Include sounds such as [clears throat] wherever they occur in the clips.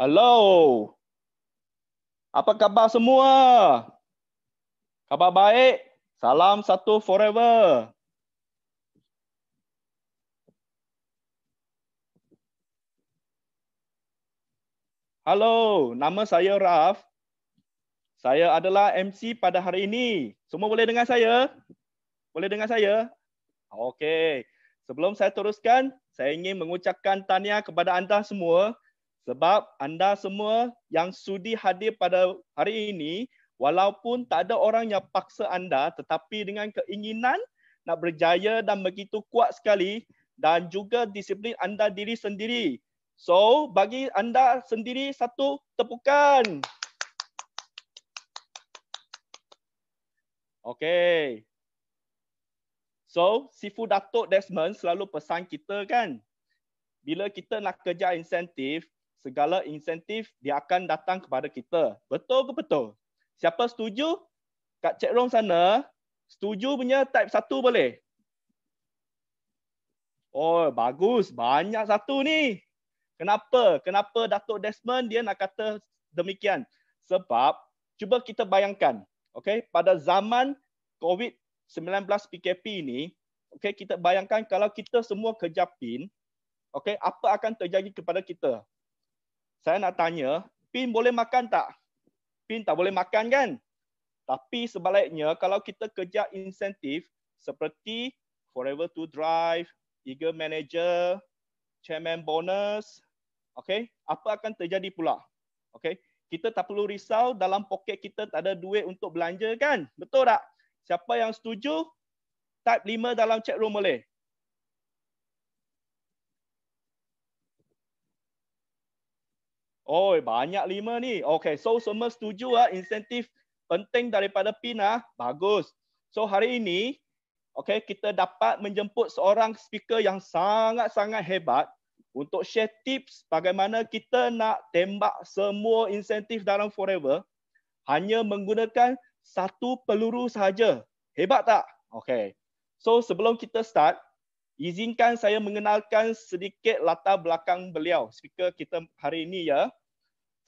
Hello. Apa khabar semua? Khabar baik? Salam satu forever. Hello, nama saya Raf. Saya adalah MC pada hari ini. Semua boleh dengar saya? Boleh dengar saya? Okey. Sebelum saya teruskan, saya ingin mengucapkan tahniah kepada anda semua sebab anda semua yang sudi hadir pada hari ini, walaupun tak ada orang yang paksa anda, tetapi dengan keinginan nak berjaya dan begitu kuat sekali, dan juga disiplin anda diri sendiri. So, bagi anda sendiri satu tepukan. Okay. So, Sifu Datuk Desmond selalu pesan kita kan, bila kita nak kerja insentif, segala insentif dia akan datang kepada kita. Betul ke betul? Siapa setuju? Kat chat room sana, setuju punya type satu boleh? Oh, bagus. Banyak satu ni. Kenapa? Kenapa Datuk Desmond dia nak kata demikian? Sebab, cuba kita bayangkan. Okay, pada zaman COVID-19 PKP ini, okay, kita bayangkan kalau kita semua kerja PIN, okay, apa akan terjadi kepada kita? saya nak tanya, pin boleh makan tak? Pin tak boleh makan kan? Tapi sebaliknya, kalau kita kerja insentif seperti Forever to Drive, Eagle Manager, Chairman Bonus, okay, apa akan terjadi pula? Okay, kita tak perlu risau dalam poket kita tak ada duit untuk belanja kan? Betul tak? Siapa yang setuju? Type 5 dalam chat room boleh. Oh, banyak lima ni. Okay, so semua setuju ah insentif penting daripada PIN ah. Bagus. So hari ini, okay, kita dapat menjemput seorang speaker yang sangat-sangat hebat untuk share tips bagaimana kita nak tembak semua insentif dalam forever hanya menggunakan satu peluru sahaja. Hebat tak? Okay. So sebelum kita start, izinkan saya mengenalkan sedikit latar belakang beliau, speaker kita hari ini ya.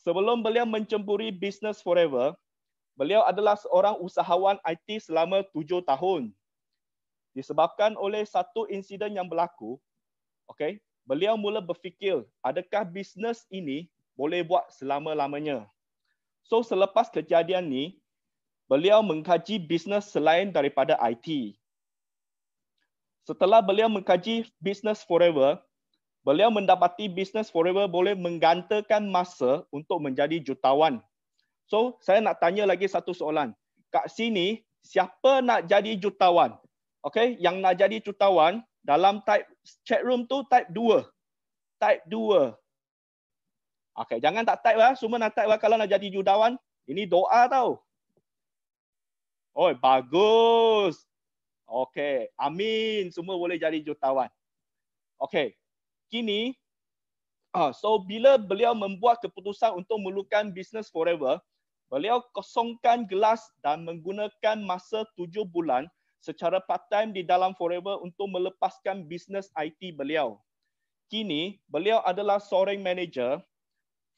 Sebelum beliau mencemburi Business Forever, beliau adalah seorang usahawan IT selama tujuh tahun. Disebabkan oleh satu insiden yang berlaku, okay, beliau mula berfikir adakah bisnes ini boleh buat selama-lamanya. So selepas kejadian ni, beliau mengkaji bisnes selain daripada IT. Setelah beliau mengkaji Business Forever, beliau mendapati bisnes forever boleh menggantikan masa untuk menjadi jutawan. So, saya nak tanya lagi satu soalan. Kat sini, siapa nak jadi jutawan? Okay, yang nak jadi jutawan dalam type chat room tu type 2. Type 2. Okay, jangan tak type lah. Semua nak type lah kalau nak jadi jutawan. Ini doa tau. Oh, bagus. Okay, amin. Semua boleh jadi jutawan. Okay, kini uh, so bila beliau membuat keputusan untuk melukan business forever beliau kosongkan gelas dan menggunakan masa tujuh bulan secara part time di dalam forever untuk melepaskan business IT beliau kini beliau adalah seorang manager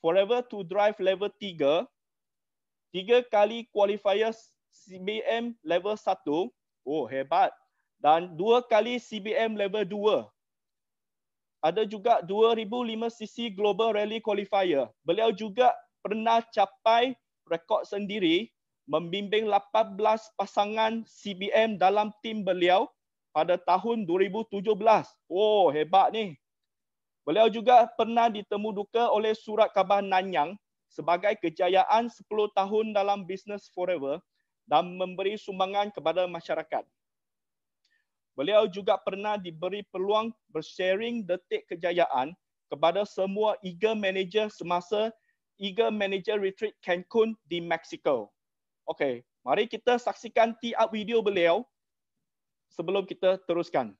forever to drive level tiga, tiga kali qualifier CBM level satu, Oh, hebat. Dan dua kali CBM level dua ada juga 2005 cc global rally qualifier. Beliau juga pernah capai rekod sendiri membimbing 18 pasangan CBM dalam tim beliau pada tahun 2017. Oh, hebat ni. Beliau juga pernah ditemuduka oleh Surat Khabar Nanyang sebagai kejayaan 10 tahun dalam bisnes forever dan memberi sumbangan kepada masyarakat. Beliau juga pernah diberi peluang bersharing detik kejayaan kepada semua Eagle manager semasa Eagle manager retreat Cancun di Mexico. Okey, mari kita saksikan tiap video beliau sebelum kita teruskan.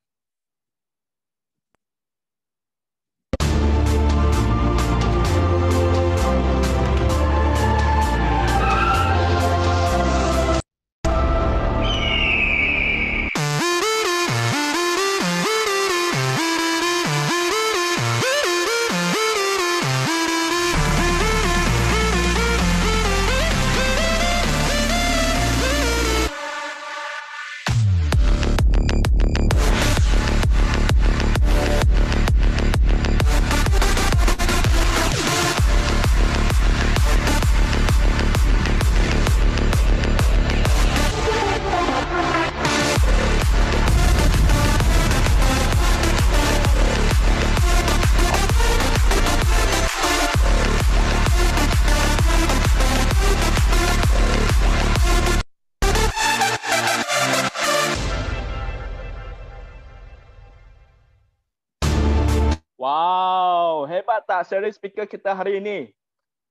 tak seri speaker kita hari ini.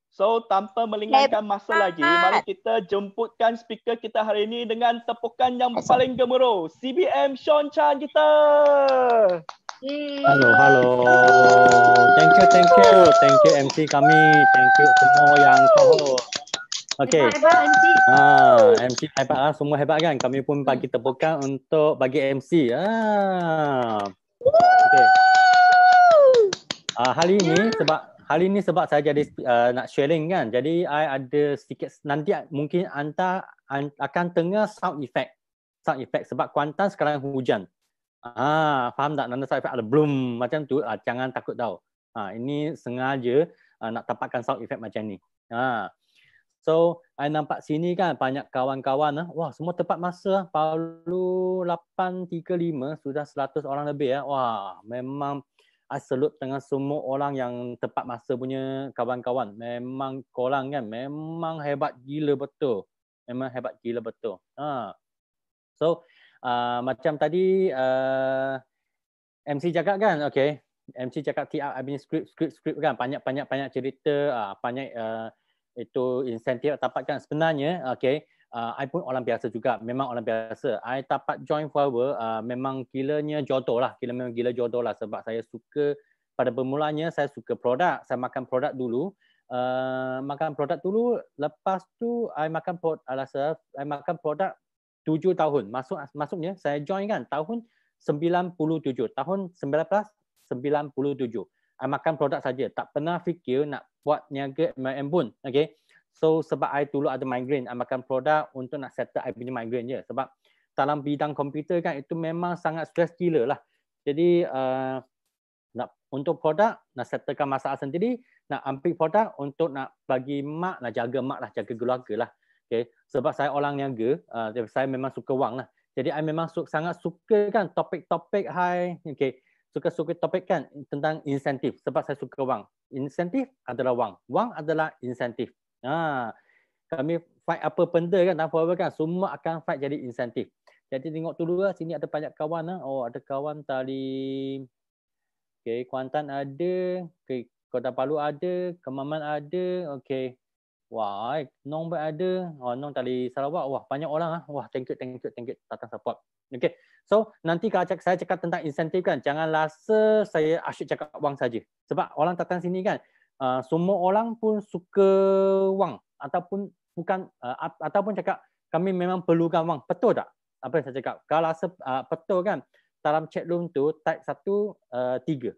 So tanpa melingankan masa lagi, mari kita jemputkan speaker kita hari ini dengan tepukan yang awesome. paling gemuruh. CBM Sean Chan kita. Hello, hmm. hello. Thank you, thank you. Thank you MC kami. Thank you semua yang tahu. Okay. Hebat, MC. Ah, MC hebat lah. Semua hebat kan. Kami pun bagi tepukan untuk bagi MC. Ah. Okay. Uh, hari ini yeah. sebab hal ini sebab saya jadi uh, nak sharing kan. Jadi I ada sedikit nanti mungkin anda akan tengah sound effect. Sound effect sebab Kuantan sekarang hujan. Ah, faham tak? Nanti sound effect ada bloom macam tu. Ah, jangan takut tau. Ah, ini sengaja uh, nak tapakkan sound effect macam ni. Ah. So, I nampak sini kan banyak kawan-kawan. Ah. Wah, semua tepat masa. Paulu 835 sudah 100 orang lebih. Ah. Wah, memang I salute dengan semua orang yang tepat masa punya kawan-kawan. Memang korang kan, memang hebat gila betul. Memang hebat gila betul. Ha. So, uh, macam tadi uh, ah, MC cakap kan, okay. MC cakap TR, I mean script, script, script kan. Banyak-banyak ah, banyak cerita, uh, banyak uh, itu insentif dapatkan. Sebenarnya, okay uh, I pun orang biasa juga. Memang orang biasa. I dapat join flower, uh, memang kilanya jodoh lah. Kila memang gila jodoh lah sebab saya suka pada permulaannya saya suka produk. Saya makan produk dulu. Uh, makan produk dulu, lepas tu I makan produk, I rasa I makan produk tujuh tahun. Masuk masuknya saya join kan tahun 97. Tahun 1997. saya makan produk saja. Tak pernah fikir nak buat niaga MLM pun. Okay. So sebab I dulu ada migraine, I makan produk untuk nak settle I punya migraine je. Sebab dalam bidang komputer kan itu memang sangat stress gila lah. Jadi uh, nak untuk produk, nak settlekan masalah sendiri, nak ambil produk untuk nak bagi mak, nak jaga mak lah, jaga keluarga lah. Okay. Sebab saya orang niaga, uh, saya memang suka wang lah. Jadi I memang su- sangat suka kan topik-topik high. Okay. Suka-suka topik kan tentang insentif sebab saya suka wang. Insentif adalah wang. Wang adalah insentif. Ha, kami fight apa benda kan tanpa apa kan semua akan fight jadi insentif. Jadi tengok tu dulu lah, sini ada banyak kawan lah. Oh ada kawan dari okay, Kuantan ada, okay, Kota Palu ada, Kemaman ada, okay. Wah, eh, Nong pun ada. Oh, Nong dari Sarawak. Wah, banyak orang. Ah. Wah, thank you, thank you, thank you. Datang support. Okay. So, nanti kalau saya cakap tentang insentif kan, jangan rasa saya asyik cakap wang saja. Sebab orang datang sini kan, uh, semua orang pun suka wang ataupun bukan uh, ataupun cakap kami memang perlukan wang betul tak apa yang saya cakap kalau rasa uh, betul kan dalam chat room tu tag satu uh, tiga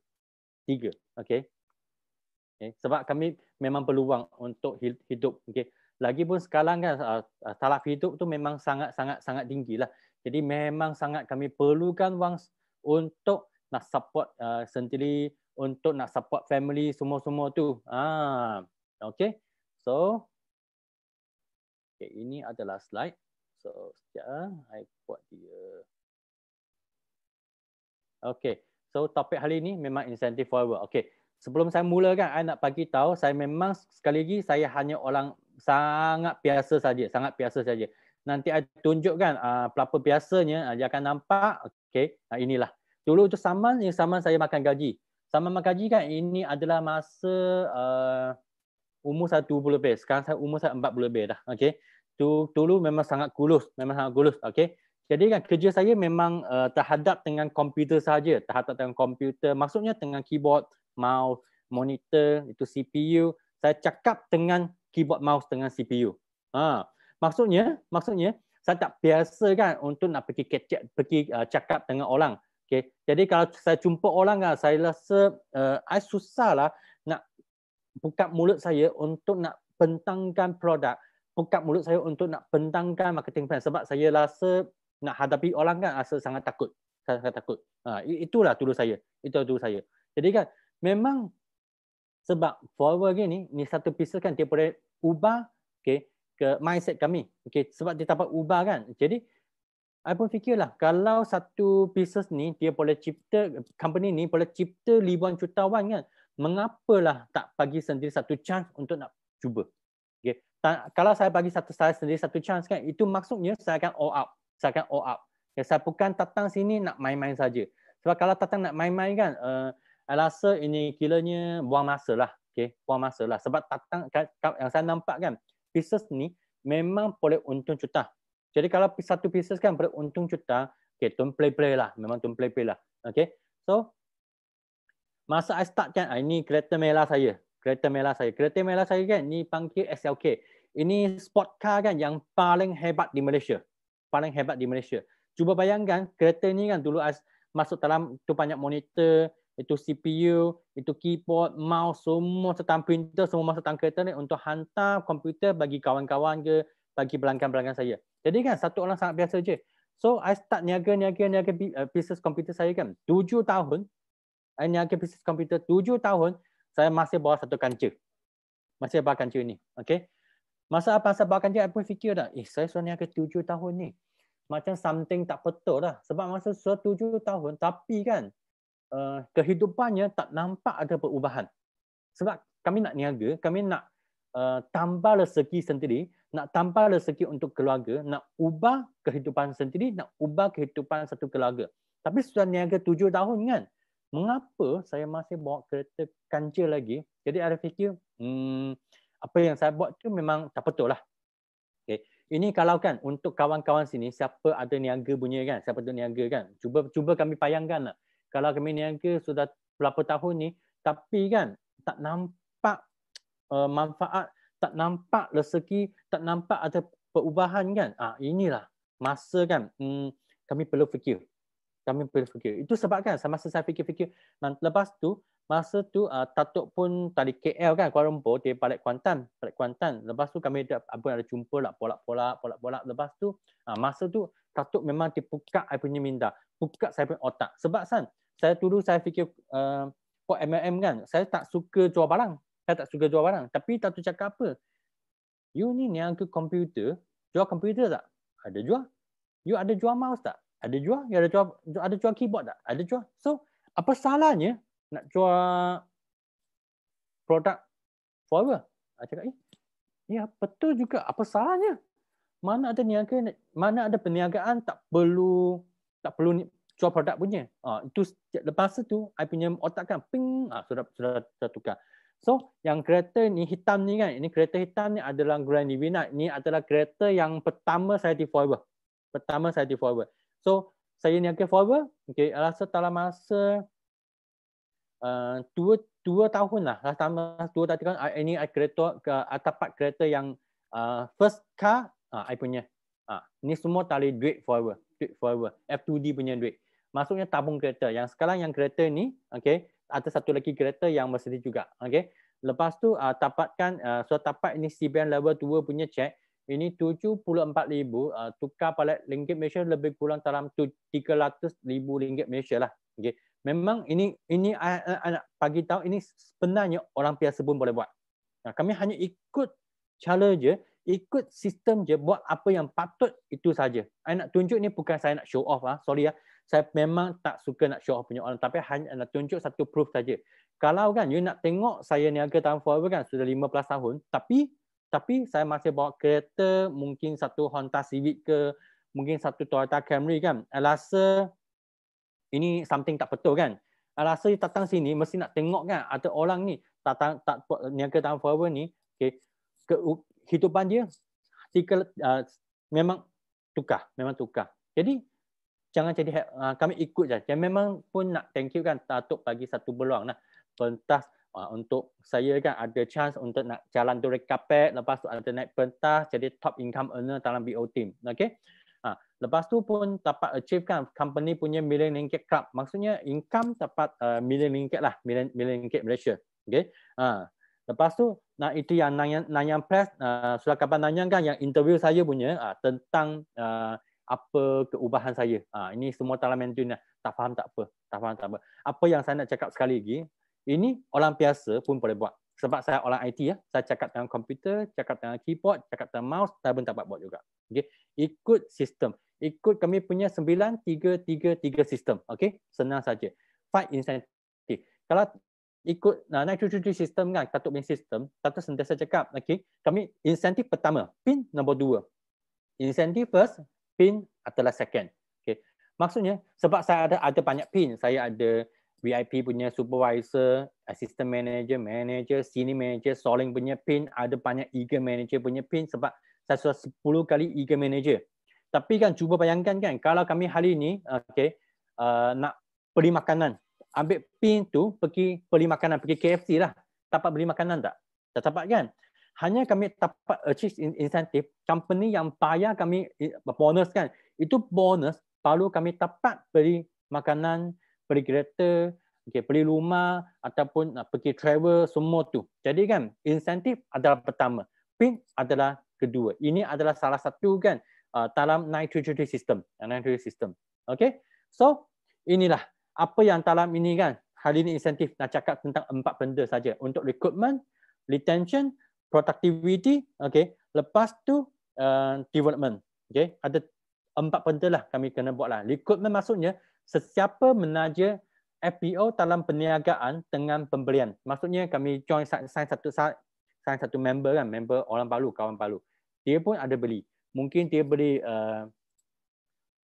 tiga okey okay. sebab kami memang perlu wang untuk hidup okey lagi pun sekarang kan uh, uh, taraf hidup tu memang sangat sangat sangat tinggi lah jadi memang sangat kami perlukan wang untuk nak support uh, sendiri untuk nak support family semua-semua tu. Ha. Okay. So, okay, ini adalah slide. So, sekejap lah. I buat dia. Okay. So, topik hari ini memang incentive for work. Okay. Sebelum saya mula kan, saya nak bagi tahu, saya memang sekali lagi saya hanya orang sangat biasa saja, sangat biasa saja. Nanti saya tunjukkan uh, ah, pelapa biasanya, uh, dia akan nampak, okay, uh, inilah. Dulu itu saman, yang saman saya makan gaji. Taman Makaji kan ini adalah masa uh, umur satu bulan lebih. Sekarang saya umur saya empat lebih dah. Okay. Tu, dulu memang sangat kulus. Memang sangat kulus. Okay. Jadi kan kerja saya memang uh, terhadap dengan komputer saja, terhadap dengan komputer. Maksudnya dengan keyboard, mouse, monitor, itu CPU. Saya cakap dengan keyboard, mouse, dengan CPU. Ha. Maksudnya, maksudnya saya tak biasa kan untuk nak pergi kecek, pergi uh, cakap dengan orang. Okay. Jadi kalau saya jumpa orang, lah, saya rasa uh, eh, susah lah nak buka mulut saya untuk nak bentangkan produk. Buka mulut saya untuk nak bentangkan marketing plan. Sebab saya rasa nak hadapi orang kan rasa sangat takut. Saya sangat takut. Ha, itulah tulis saya. Itu tulis saya. Jadi kan memang sebab forward lagi ni, ni satu pisau kan dia boleh ubah okay, ke mindset kami. Okay, sebab dia dapat ubah kan. Jadi I pun fikir lah, kalau satu business ni dia boleh cipta company ni boleh cipta ribuan jutawan kan lah tak bagi sendiri satu chance untuk nak cuba okay. Ta- kalau saya bagi satu saya sendiri satu chance kan itu maksudnya saya akan all up, saya akan all up. okay. Ya, saya bukan datang sini nak main-main saja sebab kalau datang nak main-main kan uh, I rasa ini kiranya buang masa lah okay. buang masa lah sebab datang yang saya nampak kan business ni memang boleh untung juta jadi kalau satu bisnes kan beruntung juta, okay, don't play play lah. Memang don't play play lah. Okay. So, masa I start kan, ah, ini kereta mela saya. Kereta mela saya. Kereta mela saya kan, ni panggil SLK. Ini sport car kan yang paling hebat di Malaysia. Paling hebat di Malaysia. Cuba bayangkan, kereta ni kan dulu as masuk dalam tu banyak monitor, itu CPU, itu keyboard, mouse, semua setan printer, semua masuk dalam kereta ni untuk hantar komputer bagi kawan-kawan ke, bagi pelanggan-pelanggan saya. Jadi kan satu orang sangat biasa je. So I start niaga-niaga-niaga bisnes eh, komputer saya kan. Tujuh tahun. I niaga bisnes komputer tujuh tahun. Saya masih bawa satu kancil. Masih bawa kancil ni. Okay. Masa apa saya bawa kancil? Saya pun fikir dah. Eh, saya sudah niaga tujuh tahun ni. Macam something tak betul lah. Sebab masa sudah tujuh tahun. Tapi kan uh, kehidupannya tak nampak ada perubahan. Sebab kami nak niaga. Kami nak uh, tambah rezeki sendiri nak tambah rezeki untuk keluarga, nak ubah kehidupan sendiri, nak ubah kehidupan satu keluarga. Tapi sudah niaga tujuh tahun kan? Mengapa saya masih bawa kereta kanja lagi? Jadi ada fikir, hmm, apa yang saya buat tu memang tak betul lah. Okay. Ini kalau kan untuk kawan-kawan sini, siapa ada niaga punya kan? Siapa ada niaga kan? Cuba cuba kami payangkan lah. Kalau kami niaga sudah berapa tahun ni, tapi kan tak nampak uh, manfaat tak nampak rezeki, tak nampak ada perubahan kan. Ah inilah masa kan. Hmm, kami perlu fikir. Kami perlu fikir. Itu sebab kan semasa saya fikir-fikir lepas tu masa tu uh, ah, Tatuk pun tadi KL kan Kuala Lumpur dia balik Kuantan, balik Kuantan. Lepas tu kami ada apa ada jumpa lah polak-polak, polak-polak lepas tu uh, masa tu Tatuk memang dibuka saya punya minda, buka saya punya otak. Sebab kan saya dulu saya fikir uh, eh, kok MLM kan, saya tak suka jual barang. Saya tak suka jual barang. Tapi tak tahu cakap apa. You ni ni angka komputer. Jual komputer tak? Ada jual. You ada jual mouse tak? Ada jual. You ada jual, ada jual keyboard tak? Ada jual. So, apa salahnya nak jual produk forever? Saya cakap, eh, ya betul juga. Apa salahnya? Mana ada niaga, mana ada perniagaan tak perlu tak perlu ni, jual produk punya. Ah, itu lepas tu, I punya otak kan ping, ah, sudah, sudah, sudah tukar. So yang kereta ni hitam ni kan, ini kereta hitam ni adalah Grand Divina. Ini adalah kereta yang pertama saya di Forever. Pertama saya di Forever. So saya ni akan Forever. Okay, rasa dalam masa uh, dua dua tahun lah. Rasa dua tahun kan, ini I kereta atau atapak kereta yang uh, first car ah uh, I punya. Ah, uh, ini semua tali duit Forever. Duit Forever. F2D punya duit. Maksudnya tabung kereta. Yang sekarang yang kereta ni, okay, ada satu lagi kereta yang Mercedes juga. Okey. Lepas tu uh, tapatkan uh, so tapat ini CBN level 2 punya check ini 74000 uh, ah, tukar palet ringgit Malaysia lebih kurang dalam 300000 ringgit Malaysia lah. Okey. Memang ini ini anak pagi tahu ini sebenarnya orang biasa pun boleh buat. Nah, kami hanya ikut cara je, ikut sistem je buat apa yang patut itu saja. Saya nak tunjuk ni bukan saya nak show off ah. Sorry ah saya memang tak suka nak show off punya orang tapi hanya nak tunjuk satu proof saja. Kalau kan you nak tengok saya niaga tahun forever kan sudah 15 tahun tapi tapi saya masih bawa kereta mungkin satu Honda Civic ke mungkin satu Toyota Camry kan. I rasa ini something tak betul kan. I rasa you datang sini mesti nak tengok kan ada orang ni datang tak niaga tahun forever ni okey ke hidupan dia tikel uh, memang tukar memang tukar. Jadi jangan jadi uh, kami ikut saja. Memang pun nak thank you kan Datuk bagi satu peluang nah pentas uh, untuk saya kan ada chance untuk nak jalan turun kapet lepas tu ada naik pentas jadi top income earner dalam BO team. Okey. Uh, lepas tu pun dapat achieve kan company punya million ringgit club. Maksudnya income dapat uh, million ringgit lah, million million ringgit Malaysia. Okey. Ha. lepas tu nak itu yang nanya nanya press uh, sudah kapan nanya kan yang interview saya punya uh, tentang uh, apa keubahan saya. Ha, ini semua dalam mentun lah. Tak faham tak apa. Tak faham tak apa. Apa yang saya nak cakap sekali lagi, ini orang biasa pun boleh buat. Sebab saya orang IT ya. Saya cakap tentang komputer, cakap tentang keyboard, cakap tentang mouse, saya pun tak dapat buat juga. Okay. Ikut sistem. Ikut kami punya 9333 sistem. Okay. Senang saja. Fight incentive. Kalau ikut nah, naik cucu-cucu sistem kan, katuk main sistem, kata sentiasa cakap, okay. kami insentif pertama, pin nombor dua. Insentif first, pin adalah second. Okay. Maksudnya sebab saya ada ada banyak pin, saya ada VIP punya supervisor, assistant manager, manager, senior manager, soling punya pin, ada banyak eager manager punya pin sebab saya sudah 10 kali eager manager. Tapi kan cuba bayangkan kan kalau kami hari ini okay, uh, nak beli makanan, ambil pin tu pergi beli makanan, pergi KFC lah. Dapat beli makanan tak? Tak dapat kan? hanya kami dapat achieve incentive company yang bayar kami eh, bonus kan itu bonus baru kami dapat beli makanan beli kereta okay, beli rumah ataupun uh, pergi travel semua tu jadi kan insentif adalah pertama pin adalah kedua ini adalah salah satu kan uh, dalam nitrogen system nitrogen system okay so inilah apa yang dalam ini kan hari ini insentif nak cakap tentang empat benda saja untuk recruitment retention productivity, okay. Lepas tu uh, development, okay. Ada empat benda lah kami kena buat lah. Recruitment maksudnya sesiapa menaja FPO dalam perniagaan dengan pembelian. Maksudnya kami join sign satu sign satu member kan, member orang palu kawan palu. Dia pun ada beli. Mungkin dia beli uh,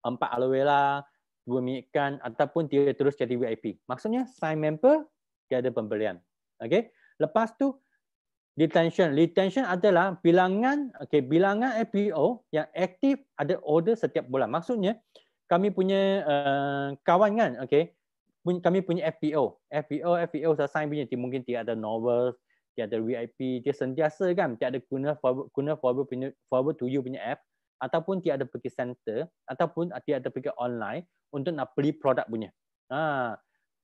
empat aloe vera, dua minyak ikan ataupun dia terus jadi VIP. Maksudnya sign member dia ada pembelian. Okay. Lepas tu Detention. Detention adalah bilangan okay, bilangan FPO yang aktif ada order setiap bulan. Maksudnya, kami punya uh, kawan kan, okay, kami punya FPO. FPO, FPO sesuai punya. Mungkin dia ada novel, dia ada VIP, dia sentiasa kan. Dia ada guna forward, guna forward, punya, forward to you punya app. Ataupun dia ada pergi center, ataupun dia ada pergi online untuk nak beli produk punya. Ha.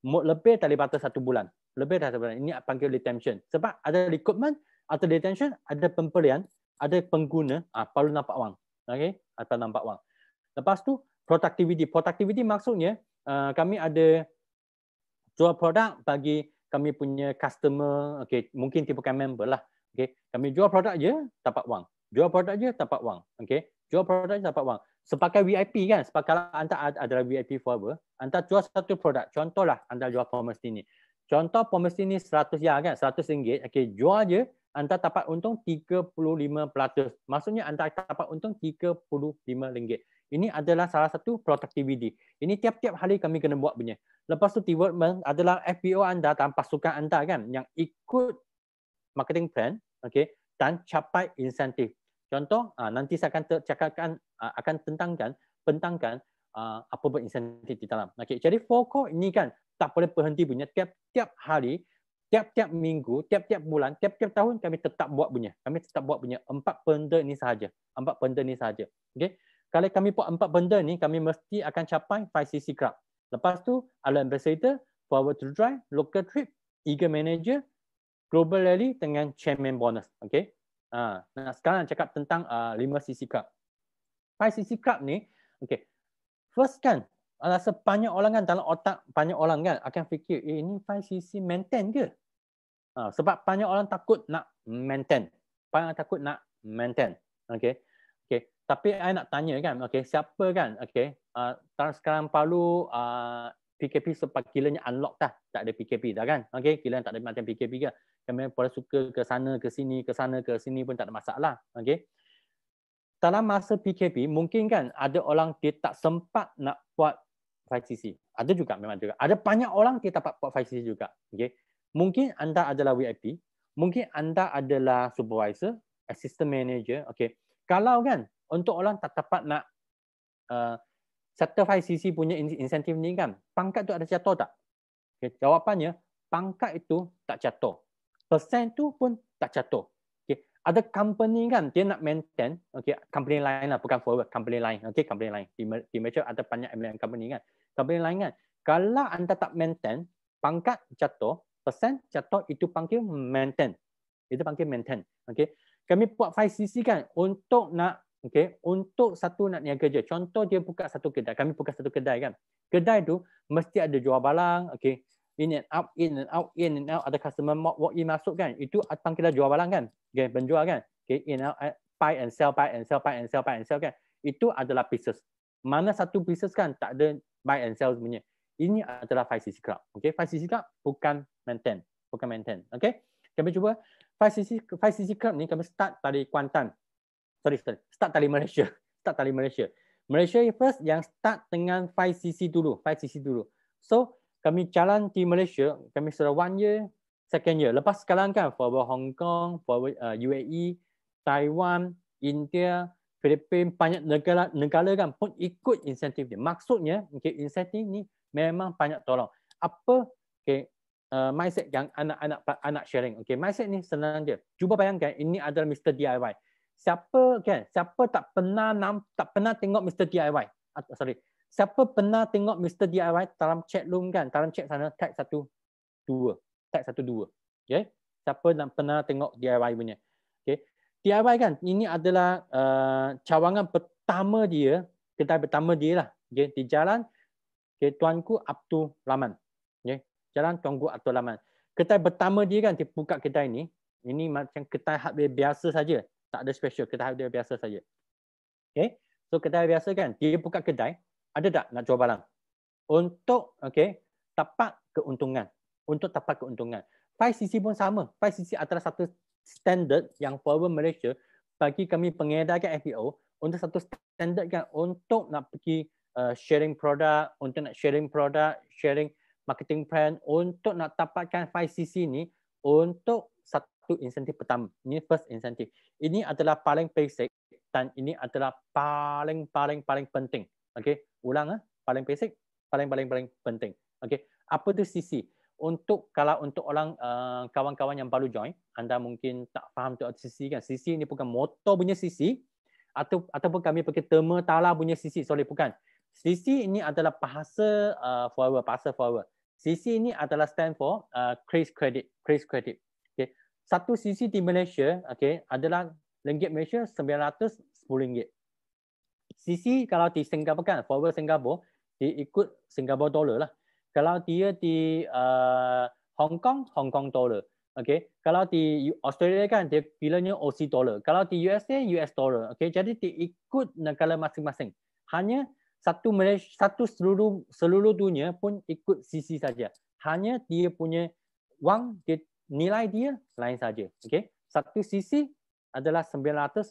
Lebih daripada satu bulan lebih dah sebenarnya. Ini panggil detention. Sebab ada recruitment, atau detention, ada pemberian, ada pengguna, ah, perlu nampak wang. Okay? Atau nampak wang. Lepas tu, productivity. Productivity maksudnya, uh, kami ada jual produk bagi kami punya customer, okay, mungkin tipikal member lah. Okay? Kami jual produk je, dapat wang. Jual produk je, dapat wang. Okay? Jual produk je, dapat wang. Sepakai VIP kan, sepakai anda adalah VIP forever, anda jual satu produk, contohlah anda jual formal ini. Contoh promosi ni 100 ya kan, 100 ringgit. Okey, jual je anda dapat untung 35%. Maksudnya anda dapat untung 35 ringgit. Ini adalah salah satu productivity. Ini tiap-tiap hari kami kena buat punya. Lepas tu development adalah FPO anda dan pasukan anda kan yang ikut marketing plan okey, dan capai insentif. Contoh, ah, nanti saya akan cakapkan, ah, akan tentangkan, pentangkan ah, apa buat insentif di dalam. Okey, jadi fokus ini kan tak boleh berhenti punya tiap-tiap hari tiap-tiap minggu, tiap-tiap bulan, tiap-tiap tahun kami tetap buat punya. Kami tetap buat punya empat benda ini sahaja. Empat benda ini sahaja. Okay. Kalau kami buat empat benda ini, kami mesti akan capai 5cc club. Lepas tu, Alan Ambassador, Power to Drive, Local Trip, Eager Manager, Global Rally dengan Chairman Bonus. Okay. Ha. Nah, sekarang cakap tentang uh, 5cc club. 5cc club ni, okay. First kan, rasa banyak orang kan dalam otak banyak orang kan akan fikir eh ini 5cc maintain ke? Ha, sebab banyak orang takut nak maintain. Banyak orang takut nak maintain. Okay, okay. Tapi saya nak tanya kan, okay siapa kan? Okay, Ah uh, sekarang Palu ah uh, PKP sebab kilanya unlock dah. Tak ada PKP dah kan? Okay, kilang tak ada macam PKP ke. Kami boleh suka ke sana ke sini, ke sana ke sini pun tak ada masalah. Okay, Dalam masa PKP, mungkin kan ada orang dia tak sempat nak buat 5cc. Ada juga memang juga. Ada banyak orang kita dapat 5cc juga. Okay. Mungkin anda adalah VIP, mungkin anda adalah supervisor, assistant manager. Okay. Kalau kan untuk orang tak dapat nak uh, Sector 5cc punya insentif ni kan, pangkat tu ada jatuh tak? Okay, jawapannya, pangkat itu tak jatuh. Persen tu pun tak jatuh ada company kan dia nak maintain okay company lain lah bukan forward company lain okay company lain di, di Malaysia ada banyak MLM company kan company lain kan kalau anda tak maintain pangkat jatuh persen jatuh itu panggil maintain itu panggil maintain okay kami buat 5cc kan untuk nak okay untuk satu nak niaga je. contoh dia buka satu kedai kami buka satu kedai kan kedai tu mesti ada jual barang okay in and out in and out in and out ada customer walk in masuk kan itu panggil jual balang kan Okay, penjual kan? Okay, in, out, uh, uh, buy and sell, buy and sell, buy and sell, buy and sell kan? Itu adalah pieces. Mana satu pieces kan tak ada buy and sell sebenarnya. Ini adalah 5cc club. Okay, 5cc club bukan maintain. Bukan maintain. Okay, kami cuba 5cc, 5cc club ni kami start dari Kuantan. Sorry, sorry. Start dari Malaysia. [laughs] Start dari Malaysia. Malaysia first yang start dengan 5cc dulu. 5cc dulu. So, kami jalan di Malaysia, kami sudah one year, second year. Lepas sekarang kan forward Hong Kong, forward uh, UAE, Taiwan, India, Filipina, banyak negara, negara kan pun ikut insentif dia. Maksudnya, okay, insentif ni memang banyak tolong. Apa okay, uh, mindset yang anak-anak anak sharing? Okay, mindset ni senang je. Cuba bayangkan, ini adalah Mr. DIY. Siapa kan? Siapa tak pernah nam, tak pernah tengok Mr. DIY? Uh, ah, sorry. Siapa pernah tengok Mr. DIY dalam chat room kan? Dalam chat sana, tag satu, dua tag 1 2 okey siapa nak pernah tengok DIY punya okey DIY kan ini adalah uh, cawangan pertama dia kedai pertama dia lah okey di jalan okay, tuanku Abdul Rahman okey jalan tuanku Abdul Rahman kedai pertama dia kan dia buka kedai ni ini macam kedai hardware biasa saja tak ada special kedai hardware biasa saja okey so kedai biasa kan dia buka kedai ada tak nak jual barang untuk okey tapak keuntungan untuk tapak keuntungan. PICC pun sama. PICC adalah satu standard yang forward Malaysia bagi kami pengedarkan FPO untuk satu standard yang untuk nak pergi uh, sharing produk, untuk nak sharing produk, sharing marketing plan untuk nak dapatkan 5CC ni untuk satu insentif pertama. Ini first insentif. Ini adalah paling basic dan ini adalah paling paling paling penting. Okey, ulang ah, paling basic, paling paling paling penting. Okey, apa tu CC? untuk kalau untuk orang uh, kawan-kawan yang baru join, anda mungkin tak faham tu CC kan. Sisi ni bukan motor punya sisi. atau ataupun kami pakai terma tala punya CC. Sorry bukan. Sisi ini adalah bahasa uh, forward, bahasa forward. Sisi ini adalah stand for uh, Chris Credit, Chris Credit. Okay. Satu sisi di Malaysia okay, adalah ringgit Malaysia RM910. Sisi kalau di Singapura kan, forward Singapura, dia ikut Singapura dollar lah kalau dia di uh, Hong Kong, Hong Kong dollar. Okay. Kalau di Australia kan, dia bilangnya OC dollar. Kalau di USA, US dollar. Okay. Jadi dia ikut negara masing-masing. Hanya satu Malaysia, satu seluruh seluruh dunia pun ikut sisi saja. Hanya dia punya wang, dia, nilai dia lain saja. Okay. Satu sisi adalah RM900.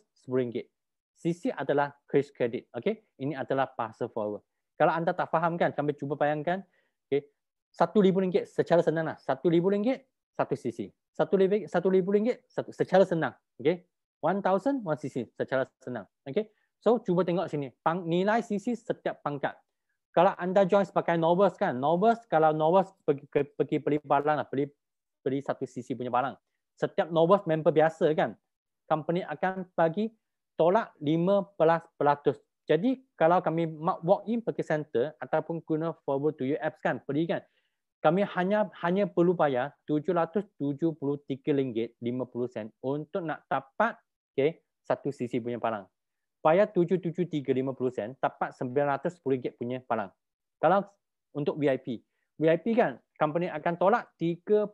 Sisi adalah cash credit. Okay. Ini adalah pasal forward. Kalau anda tak faham kan, sampai cuba bayangkan, Okey. Satu ribu ringgit secara senanglah. lah. Satu ribu ringgit, satu sisi. Satu ribu, satu ribu ringgit secara senang. Okey. One thousand, one sisi secara senang. Okey. So, cuba tengok sini. Pang, nilai sisi setiap pangkat. Kalau anda join sebagai novels kan. Novels, kalau novels pergi, pergi beli barang lah. Beli, beli satu sisi punya barang. Setiap novels member biasa kan. Company akan bagi tolak 15% pelatus. Jadi kalau kami walk in pergi center ataupun guna forward to you apps kan, pergi kan. Kami hanya hanya perlu bayar 773 ringgit 50 sen untuk nak dapat okay, satu sisi punya palang. Bayar 773 50 sen dapat 910 ringgit punya palang. Kalau untuk VIP. VIP kan company akan tolak 35%.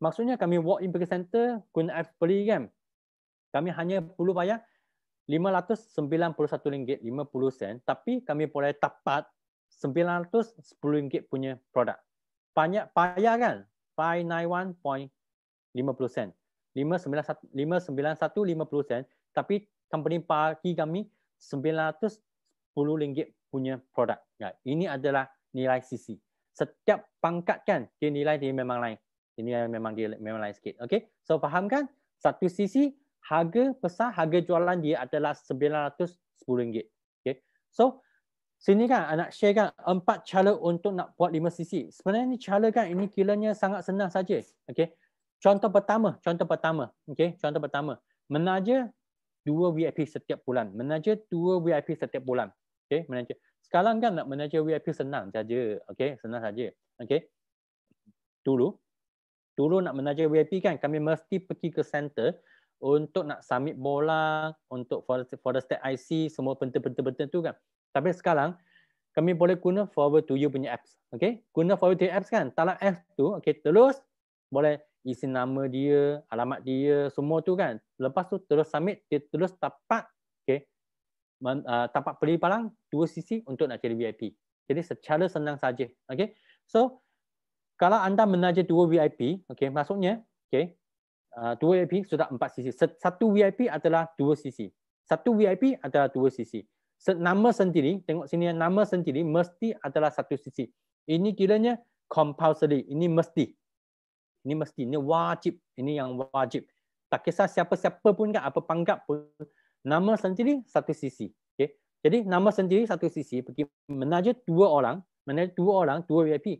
Maksudnya kami walk in pergi center guna apps beli kan. Kami hanya perlu bayar RM591.50 tapi kami boleh dapat RM910 punya produk. Banyak payah kan? 591.50 sen. 591.50 sen tapi company bagi kami RM910 punya produk. Ya, ini adalah nilai CC. Setiap pangkat kan dia nilai dia memang lain. Ini memang dia memang lain sikit. Okay, So faham kan? Satu CC harga besar harga jualan dia adalah RM910. Okay. So sini kan anak share kan empat cara untuk nak buat 5 sisi. Sebenarnya ni cara kan ini kiranya sangat senang saja. Okay, Contoh pertama, contoh pertama. okay, contoh pertama. Menaja 2 VIP setiap bulan. Menaja 2 VIP setiap bulan. okay, menaja. Sekarang kan nak menaja VIP senang saja. okay, senang saja. okay, Dulu dulu nak menaja VIP kan kami mesti pergi ke center untuk nak submit bola untuk for the IC semua penting-penting-penting tu kan. Tapi sekarang kami boleh guna forward to you punya apps. okay? guna forward to you apps kan. Dalam app tu okay? terus boleh isi nama dia, alamat dia, semua tu kan. Lepas tu terus submit dia terus dapat okey dapat ah, beli barang dua sisi untuk nak jadi VIP. Jadi secara senang saja. okay? So kalau anda menaja dua VIP, okay? maksudnya okay? Ah, dua VIP sudah empat sisi. Satu VIP adalah dua sisi. Satu VIP adalah dua sisi. Nama sendiri, tengok sini nama sendiri mesti adalah satu sisi. Ini kiranya compulsory. Ini mesti. Ini mesti. Ini wajib. Ini yang wajib. Tak kisah siapa-siapa pun kan, apa pangkat pun. Nama sendiri satu sisi. Okay. Jadi nama sendiri satu sisi. Pergi menaja dua orang. Menaja dua orang, dua VIP.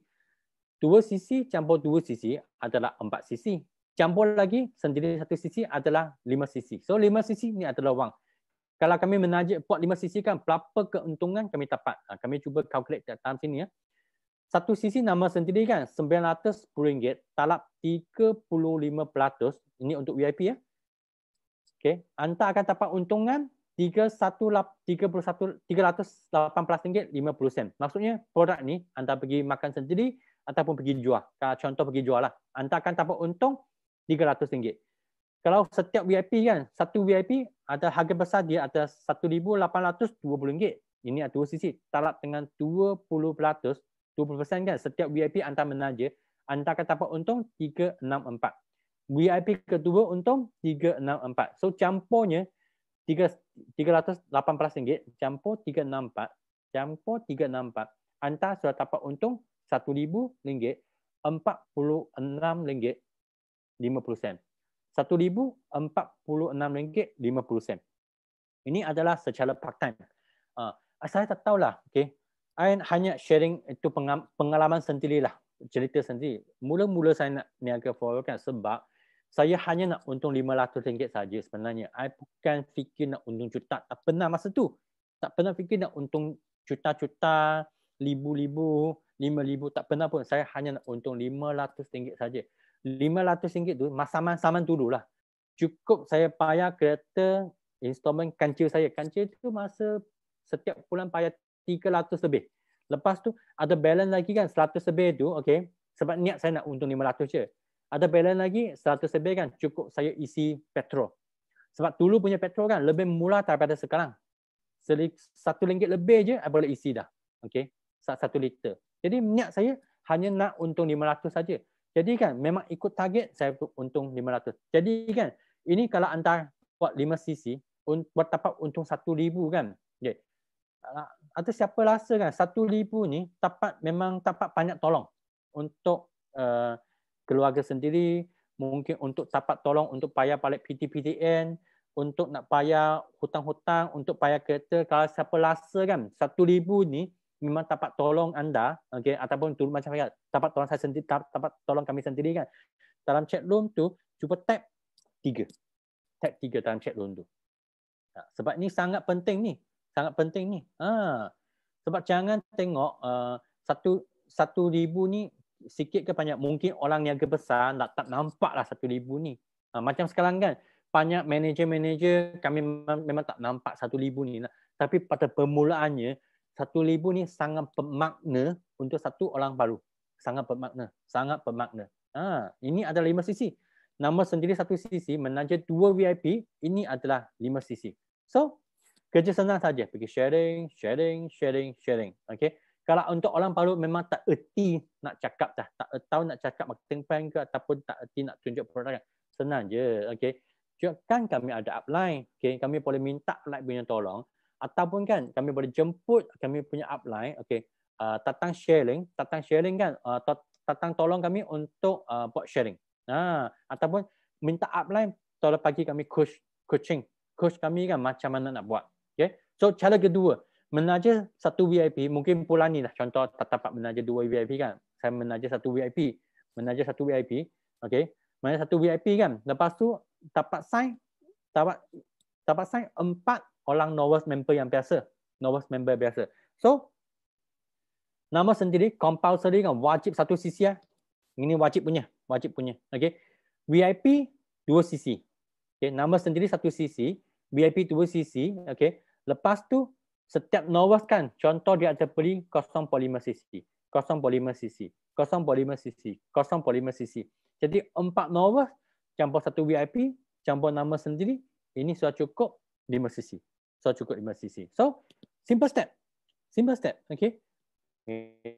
Dua sisi campur dua sisi adalah empat sisi campur lagi sendiri satu sisi adalah lima sisi. So lima sisi ni adalah wang. Kalau kami menajik buat lima sisi kan berapa keuntungan kami dapat. Ha, kami cuba calculate di dalam sini ya. Satu sisi nama sendiri kan RM910 talap 35% ini untuk VIP ya. Okey, anda akan dapat untungan 318.50 Maksudnya produk ni anda pergi makan sendiri ataupun pergi jual. Kalau ha, contoh pergi jual lah. Anda akan dapat untung 318.50 RM300. Kalau setiap VIP kan, satu VIP ada harga besar dia atas RM1,820. Ini atur sisi. Talak dengan 20%, 20% kan setiap VIP antara menaja, antara kata apa untung 364. VIP kedua untung 364. So campurnya 3, 318 ringgit, campur 364, campur 364, antara sudah dapat untung 1,000 ringgit, 46 ringgit 50 sen. 1046 ringgit 50 Ini adalah secara part time. Uh, ah, saya tak tahulah. Okay. I hanya sharing itu pengalaman sendiri lah, Cerita sendiri. Mula-mula saya nak niaga forex kan sebab saya hanya nak untung RM500 saja sebenarnya. Saya bukan fikir nak untung juta. Tak pernah masa tu. Tak pernah fikir nak untung juta-juta, ribu-ribu, lima ribu. Tak pernah pun. Saya hanya nak untung RM500 saja. RM500 tu masaman-saman dulu lah. Cukup saya bayar kereta instalment kancil saya. Kancil tu masa setiap bulan bayar 300 lebih. Lepas tu ada balance lagi kan 100 lebih tu. Okay. Sebab niat saya nak untung RM500 je. Ada balance lagi 100 lebih kan cukup saya isi petrol. Sebab dulu punya petrol kan lebih murah daripada sekarang. Satu ringgit lebih je boleh isi dah. Okay. Satu liter. Jadi niat saya hanya nak untung RM500 saja. Jadi kan memang ikut target saya untung 500. Jadi kan ini kalau antar buat 5 cc bertapak untung 1000 kan. Okay. Ah, atau siapa rasa kan 1000 ni tapak memang tapak banyak tolong untuk uh, keluarga sendiri mungkin untuk tapak tolong untuk payah balik PTPTN untuk nak payah hutang-hutang untuk payah kereta kalau siapa rasa kan 1000 ni memang dapat tolong anda okey ataupun tu macam saya dapat tolong saya sendiri dapat, tolong kami sendiri kan dalam chat room tu cuba tap tiga tap tiga dalam chat room tu ha, sebab ni sangat penting ni sangat penting ni ha, sebab jangan tengok uh, satu satu ribu ni sikit ke banyak mungkin orang niaga besar tak, tak nampak lah satu ribu ni ha, macam sekarang kan banyak manager-manager kami memang, memang tak nampak satu ribu ni tapi pada permulaannya satu ribu ni sangat bermakna untuk satu orang baru. Sangat bermakna. Sangat bermakna. Ha, ini adalah lima sisi. Nama sendiri satu sisi, menaja dua VIP, ini adalah lima sisi. So, kerja senang saja. Pergi sharing, sharing, sharing, sharing. Okay. Kalau untuk orang baru memang tak erti nak cakap dah. Tak tahu nak cakap marketing plan ke ataupun tak erti nak tunjuk produk. Senang je. Okay. Jangan kami ada upline. Okay. Kami boleh minta like punya tolong ataupun kan kami boleh jemput kami punya upline okey uh, tatang sharing tatang sharing kan uh, tatang tolong kami untuk uh, buat sharing ha uh, ataupun minta upline tolong pagi kami coach coaching coach kami kan macam mana nak buat okey so cara kedua menaja satu VIP mungkin bulan ni lah contoh tak dapat menaja dua VIP kan saya menaja satu VIP menaja satu VIP okey menaja satu VIP kan lepas tu dapat sign dapat dapat sign empat orang novice member yang biasa. Novice member biasa. So, nama sendiri compulsory kan wajib satu CC ya. Lah. Ini wajib punya. Wajib punya. Okay. VIP dua CC. Okay. Nama sendiri satu CC. VIP dua CC. Okay. Lepas tu, setiap novice kan, contoh dia ada beli 0.5 CC. 0.5 CC. 0.5 CC. 0.5 CC. 0.5 CC. Jadi, empat novice campur satu VIP, campur nama sendiri, ini sudah cukup 5 CC so cukup 5 cc. So simple step. Simple step. Okay. okay.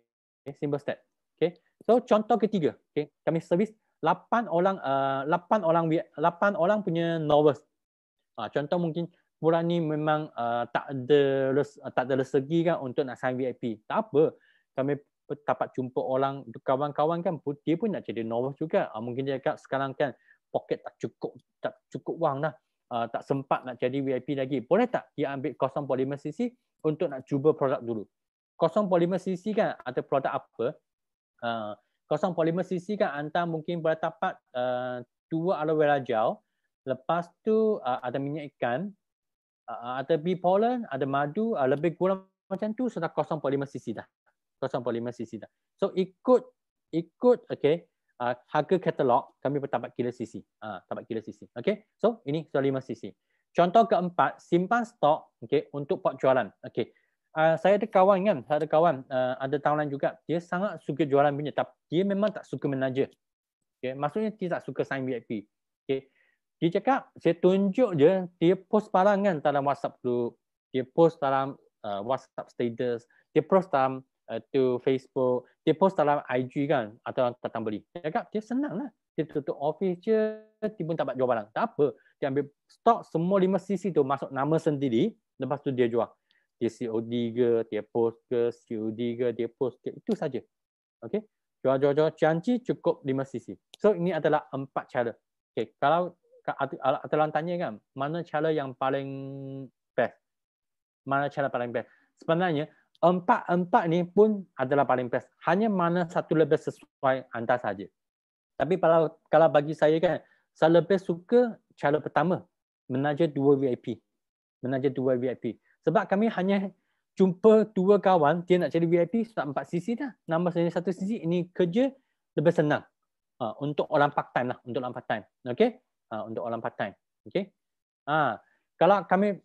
Simple step. Okay. So contoh ketiga. Okay. Kami servis lapan orang uh, orang lapan orang punya novels. Uh, ah, contoh mungkin bulan ni memang uh, tak ada res, uh, tak ada rezeki kan untuk nak sign VIP. Tak apa. Kami dapat jumpa orang kawan-kawan kan dia pun nak jadi novel juga. Uh, mungkin dia cakap sekarang kan poket tak cukup tak cukup wang dah uh, tak sempat nak jadi VIP lagi, boleh tak dia ambil kosong polymer CC untuk nak cuba produk dulu? Kosong polymer CC kan ada produk apa? Uh, kosong polymer CC kan antara mungkin boleh dapat uh, dua aloe vera gel, lepas tu uh, ada minyak ikan, uh, ada bee pollen, ada madu, uh, lebih kurang macam tu sudah kosong polymer CC dah. Kosong polymer CC dah. So ikut ikut okay, uh, harga katalog kami bertambah kira sisi. Uh, ah, tambah kira sisi. Okay. So ini soal lima sisi. Contoh keempat, simpan stok okay, untuk pot jualan. Okay. Uh, saya ada kawan kan, saya ada kawan uh, ada tahun juga, dia sangat suka jualan punya, tapi dia memang tak suka manager. Okay. Maksudnya dia tak suka sign VIP. Okay. Dia cakap, saya tunjuk je, dia post barang kan dalam WhatsApp group, dia post dalam uh, WhatsApp status, dia post dalam uh, to Facebook, dia post dalam IG kan atau datang beli. Dia kata dia senang lah. Dia tutup office je, tiba-tiba tak dapat jual barang. Tak apa. Dia ambil stok semua lima sisi tu masuk nama sendiri, lepas tu dia jual. Dia COD ke, dia post ke, COD ke, dia post ke. Itu saja. Okay. Jual-jual-jual janji cukup lima sisi. So ini adalah empat cara. Okay. Kalau Atalan tanya kan, mana cara yang paling best? Mana cara paling best? Sebenarnya, empat-empat ni pun adalah paling best. Hanya mana satu lebih sesuai anda saja. Tapi kalau kalau bagi saya kan, saya lebih suka cara pertama, menaja dua VIP. Menaja dua VIP. Sebab kami hanya jumpa dua kawan, dia nak jadi VIP, sudah empat sisi dah. Nama saya satu sisi, ini kerja lebih senang. Uh, untuk orang part time lah, untuk orang part time. Okay? Uh, untuk orang part time. Okay? Uh, kalau kami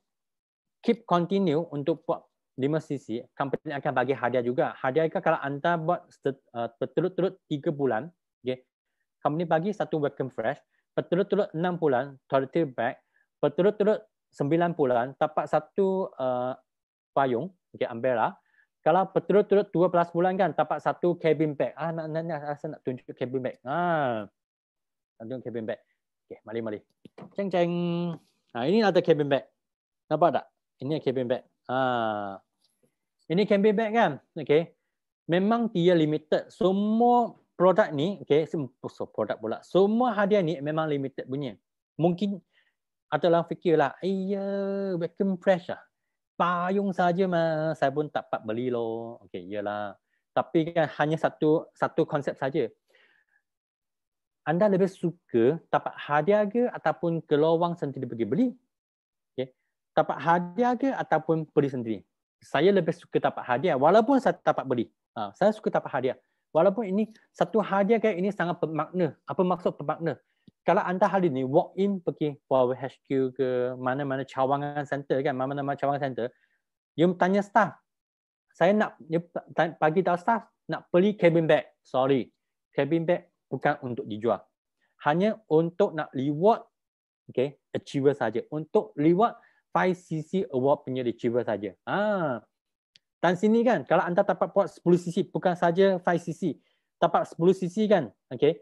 keep continue untuk buat lima sisi, company akan bagi hadiah juga. Hadiah kan kalau anda buat uh, berturut-turut uh, tiga bulan, okay, company bagi satu welcome fresh, berturut-turut enam bulan, toiletry bag, berturut-turut sembilan bulan, dapat satu uh, payung, okay, umbrella. Kalau berturut-turut dua belas bulan kan, dapat satu cabin bag. Ah, nak, nak, nak, saya nak tunjuk cabin bag. Ah, tunjuk cabin bag. Okay, mari, mari. Ceng, ceng. Nah, ini ada cabin bag. Nampak tak? Ini cabin bag. Ah, ini campaign bag kan? Okay. Memang dia limited. Semua produk ni, okay, semua oh, produk pula. Semua hadiah ni memang limited punya. Mungkin atau orang fikirlah, iya, vacuum fresh lah. Payung saja mah, saya pun tak dapat beli lo. Okay, iyalah. Tapi kan hanya satu satu konsep saja. Anda lebih suka tapak hadiah ke ataupun keluang sendiri pergi beli? Okay. Tapak hadiah ke ataupun beli sendiri? saya lebih suka dapat hadiah walaupun saya dapat beli. Ha, saya suka dapat hadiah. Walaupun ini satu hadiah kan ini sangat bermakna. Apa maksud bermakna? Kalau anda hari ni walk in pergi Huawei HQ ke mana-mana cawangan center kan, mana-mana cawangan center, you tanya staff. Saya nak you bagi tahu staff nak beli cabin bag. Sorry. Cabin bag bukan untuk dijual. Hanya untuk nak reward okay, achiever saja. Untuk reward 5cc award punya achiever saja. Ha. Dan sini kan kalau anda dapat pot 10cc bukan saja 5cc. Dapat 10cc kan. Okey.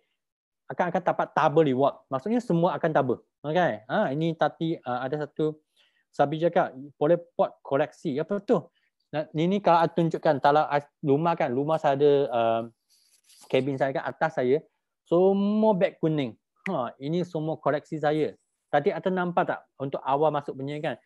Akan akan dapat double reward. Maksudnya semua akan double. Okey. Ha ini tadi uh, ada satu Sabi cakap boleh pot koleksi. Apa tu? Nah, ini kalau saya tunjukkan kalau rumah kan. Rumah saya ada uh, cabin saya kan atas saya. Semua beg kuning. Ha, ini semua koleksi saya. Tadi ada nampak tak untuk awal masuk punya kan?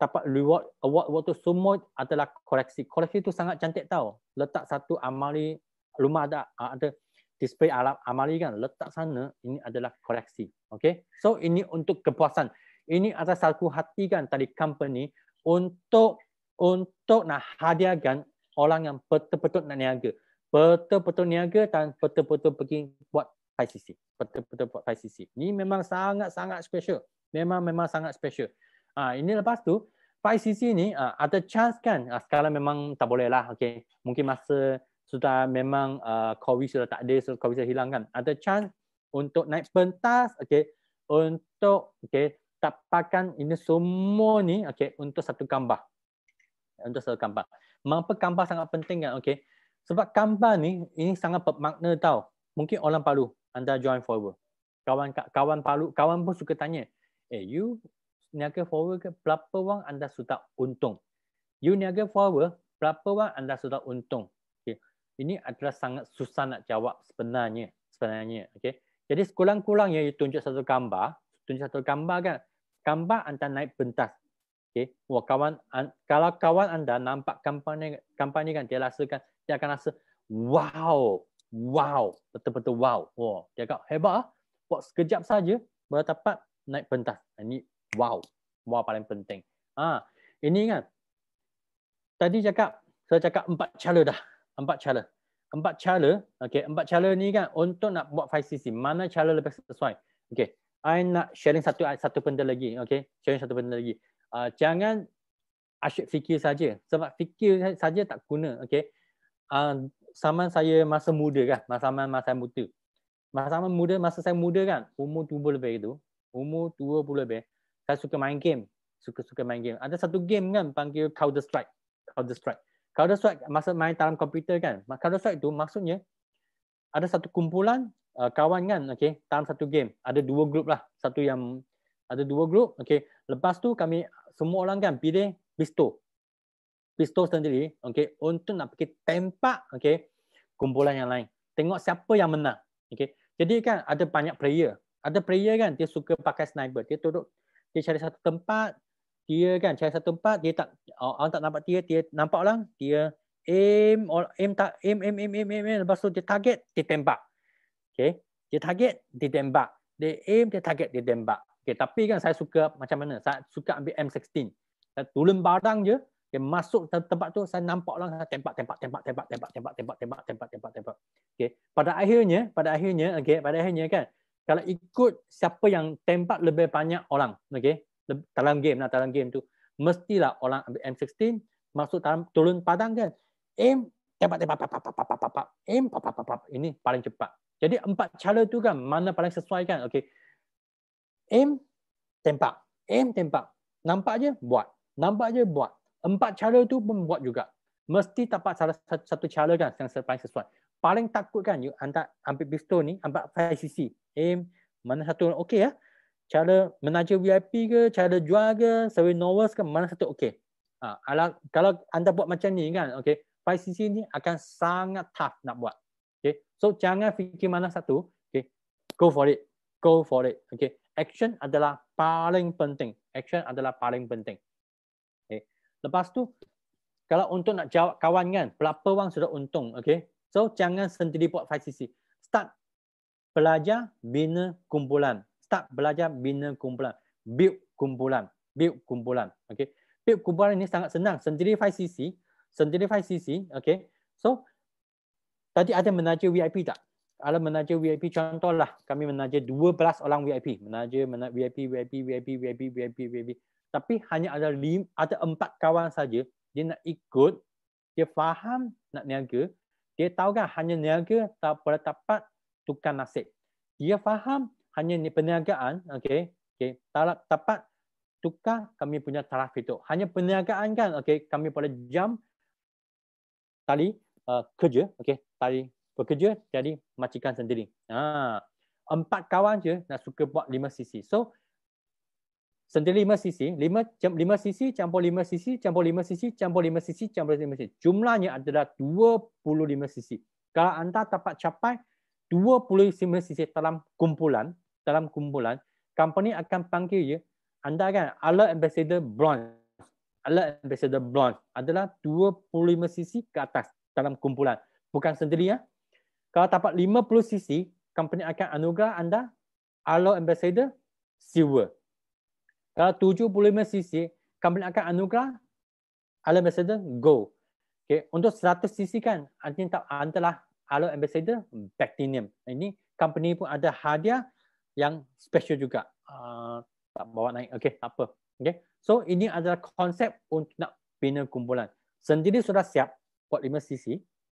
Dapat reward award award tu semua adalah koreksi. Koreksi tu sangat cantik tau. Letak satu amali rumah ada ah, ada display alam amali kan letak sana ini adalah koreksi. Okay. so ini untuk kepuasan ini atas satu hati kan tadi company untuk untuk nak hadiahkan orang yang betul-betul nak niaga betul-betul niaga dan betul-betul pergi buat 5cc. Betul-betul buat 5cc. Ini memang sangat-sangat special. Memang-memang sangat special. Ah ini lepas tu 5cc ni uh, ada chance kan uh, sekarang memang tak boleh lah okay. mungkin masa sudah memang uh, covid sudah tak ada so covid sudah hilang kan ada chance untuk naik pentas okay. untuk okay, tapakan ini semua ni okay, untuk satu gambar untuk satu gambar mengapa gambar sangat penting kan okay. sebab gambar ni ini sangat bermakna tau mungkin orang baru anda join forward. Kawan kawan palu kawan pun suka tanya, eh you niaga forward ke berapa wang anda sudah untung? You niaga forward berapa wang anda sudah untung? Okay. Ini adalah sangat susah nak jawab sebenarnya sebenarnya. Okay. Jadi sekurang-kurangnya you tunjuk satu gambar, tunjuk satu gambar kan? Gambar anda naik pentas. Okay. Wah, kawan, an, kalau kawan anda nampak kampanye, kampanye kan, dia rasakan, dia akan rasa, wow, wow, betul-betul wow. Oh, dia kata hebat ah. Buat sekejap saja boleh dapat naik pentas. Ah, ini wow. Wow paling penting. Ah, ini kan. Tadi cakap saya cakap empat cara dah. Empat cara. Empat cara, okey, empat cara ni kan untuk nak buat 5CC, mana cara lebih sesuai. Okey. I nak sharing satu satu benda lagi, okey. Sharing satu benda lagi. Uh, jangan asyik fikir saja. Sebab fikir saja tak guna, okey. Uh, saman saya masa muda kan, masa saman masa saya muda. Masa saman muda, masa saya muda kan, umur 20 lebih itu, umur 20 lebih, saya suka main game. Suka-suka main game. Ada satu game kan panggil Counter Strike. Counter Strike. Counter Strike masa main dalam komputer kan. Counter Strike tu maksudnya ada satu kumpulan uh, kawan kan, okey, dalam satu game. Ada dua grup lah. Satu yang ada dua grup, okey. Lepas tu kami semua orang kan pilih pistol pistol sendiri okey untuk nak pergi tempak okey kumpulan yang lain tengok siapa yang menang okey jadi kan ada banyak player ada player kan dia suka pakai sniper dia duduk dia cari satu tempat dia kan cari satu tempat dia tak orang tak nampak dia dia nampak orang dia aim or aim tak aim aim aim aim, aim, aim. lepas tu dia target dia tembak okey dia target dia tembak dia aim dia target dia tembak okey tapi kan saya suka macam mana saya suka ambil M16 saya tulen barang je dia masuk tempat tu saya nampak orang tempat-tempat-tempat-tempat-tempat-tempat-tempat-tempat-tempat-tempat tembak tembak. Okey. Pada akhirnya, pada akhirnya, okey, pada akhirnya kan. Kalau ikut siapa yang tempat lebih banyak orang, okey. Dalam game nak dalam game tu mestilah orang ambil M16 masuk dalam turun padang kan. M tempat-tempat-tempat-tempat-tempat-tempat-tempat pap pap pap ini paling cepat. Jadi empat cara tu kan mana paling sesuai kan? okay M tempat M tempat Nampak je buat. Nampak je buat empat cara tu pun buat juga. Mesti tapak salah satu, satu cara kan yang paling sesuai. Paling takut kan you anda ambil pistol ni, ambil 5cc. Aim, mana satu okey okay ya. Cara menaja VIP ke, cara jual ke, survey novels ke, mana satu okey. Ha, kalau anda buat macam ni kan, okay, 5cc ni akan sangat tough nak buat. Okay. So jangan fikir mana satu. Okay. Go for it. Go for it. Okay. Action adalah paling penting. Action adalah paling penting. Lepas tu, kalau untuk nak jawab kawan kan, berapa wang sudah untung. Okay? So, jangan sendiri buat 5CC. Start belajar bina kumpulan. Start belajar bina kumpulan. Build kumpulan. Build kumpulan. Okay? Build kumpulan ini sangat senang. Sendiri 5CC. Sendiri 5CC. Okay? So, tadi ada menaja VIP tak? Ada menaja VIP. Contohlah, kami menaja 12 orang VIP. Menaja, menaja VIP, VIP, VIP, VIP, VIP, VIP. VIP tapi hanya ada lim, ada empat kawan saja dia nak ikut dia faham nak niaga dia tahu kan hanya niaga tak boleh dapat tukar nasib dia faham hanya ni perniagaan okey okey tak dapat tukar kami punya taraf itu hanya perniagaan kan okey kami boleh jam tali uh, kerja okey tali bekerja jadi macikan sendiri ha empat kawan je nak suka buat lima sisi so Sentil 5 cc, 5, 5 cc campur 5 cc, campur 5 cc, campur 5 cc, campur 5 cc. Jumlahnya adalah 25 cc. Kalau anda dapat capai 25 cc dalam kumpulan, dalam kumpulan, company akan panggil ya, anda kan alert ambassador bronze. Alert ambassador bronze adalah 25 cc ke atas dalam kumpulan. Bukan sendiri ya. Kalau dapat 50 cc, company akan anugerah anda alert ambassador silver. Kalau 75 cc, company akan anugerah ala ambassador go. Okay. Untuk 100 cc kan, artinya tak antalah ala ambassador platinum. Ini company pun ada hadiah yang special juga. Uh, tak bawa naik. Okay, tak apa. Okay. So, ini adalah konsep untuk nak bina kumpulan. Sendiri sudah siap buat 5 cc.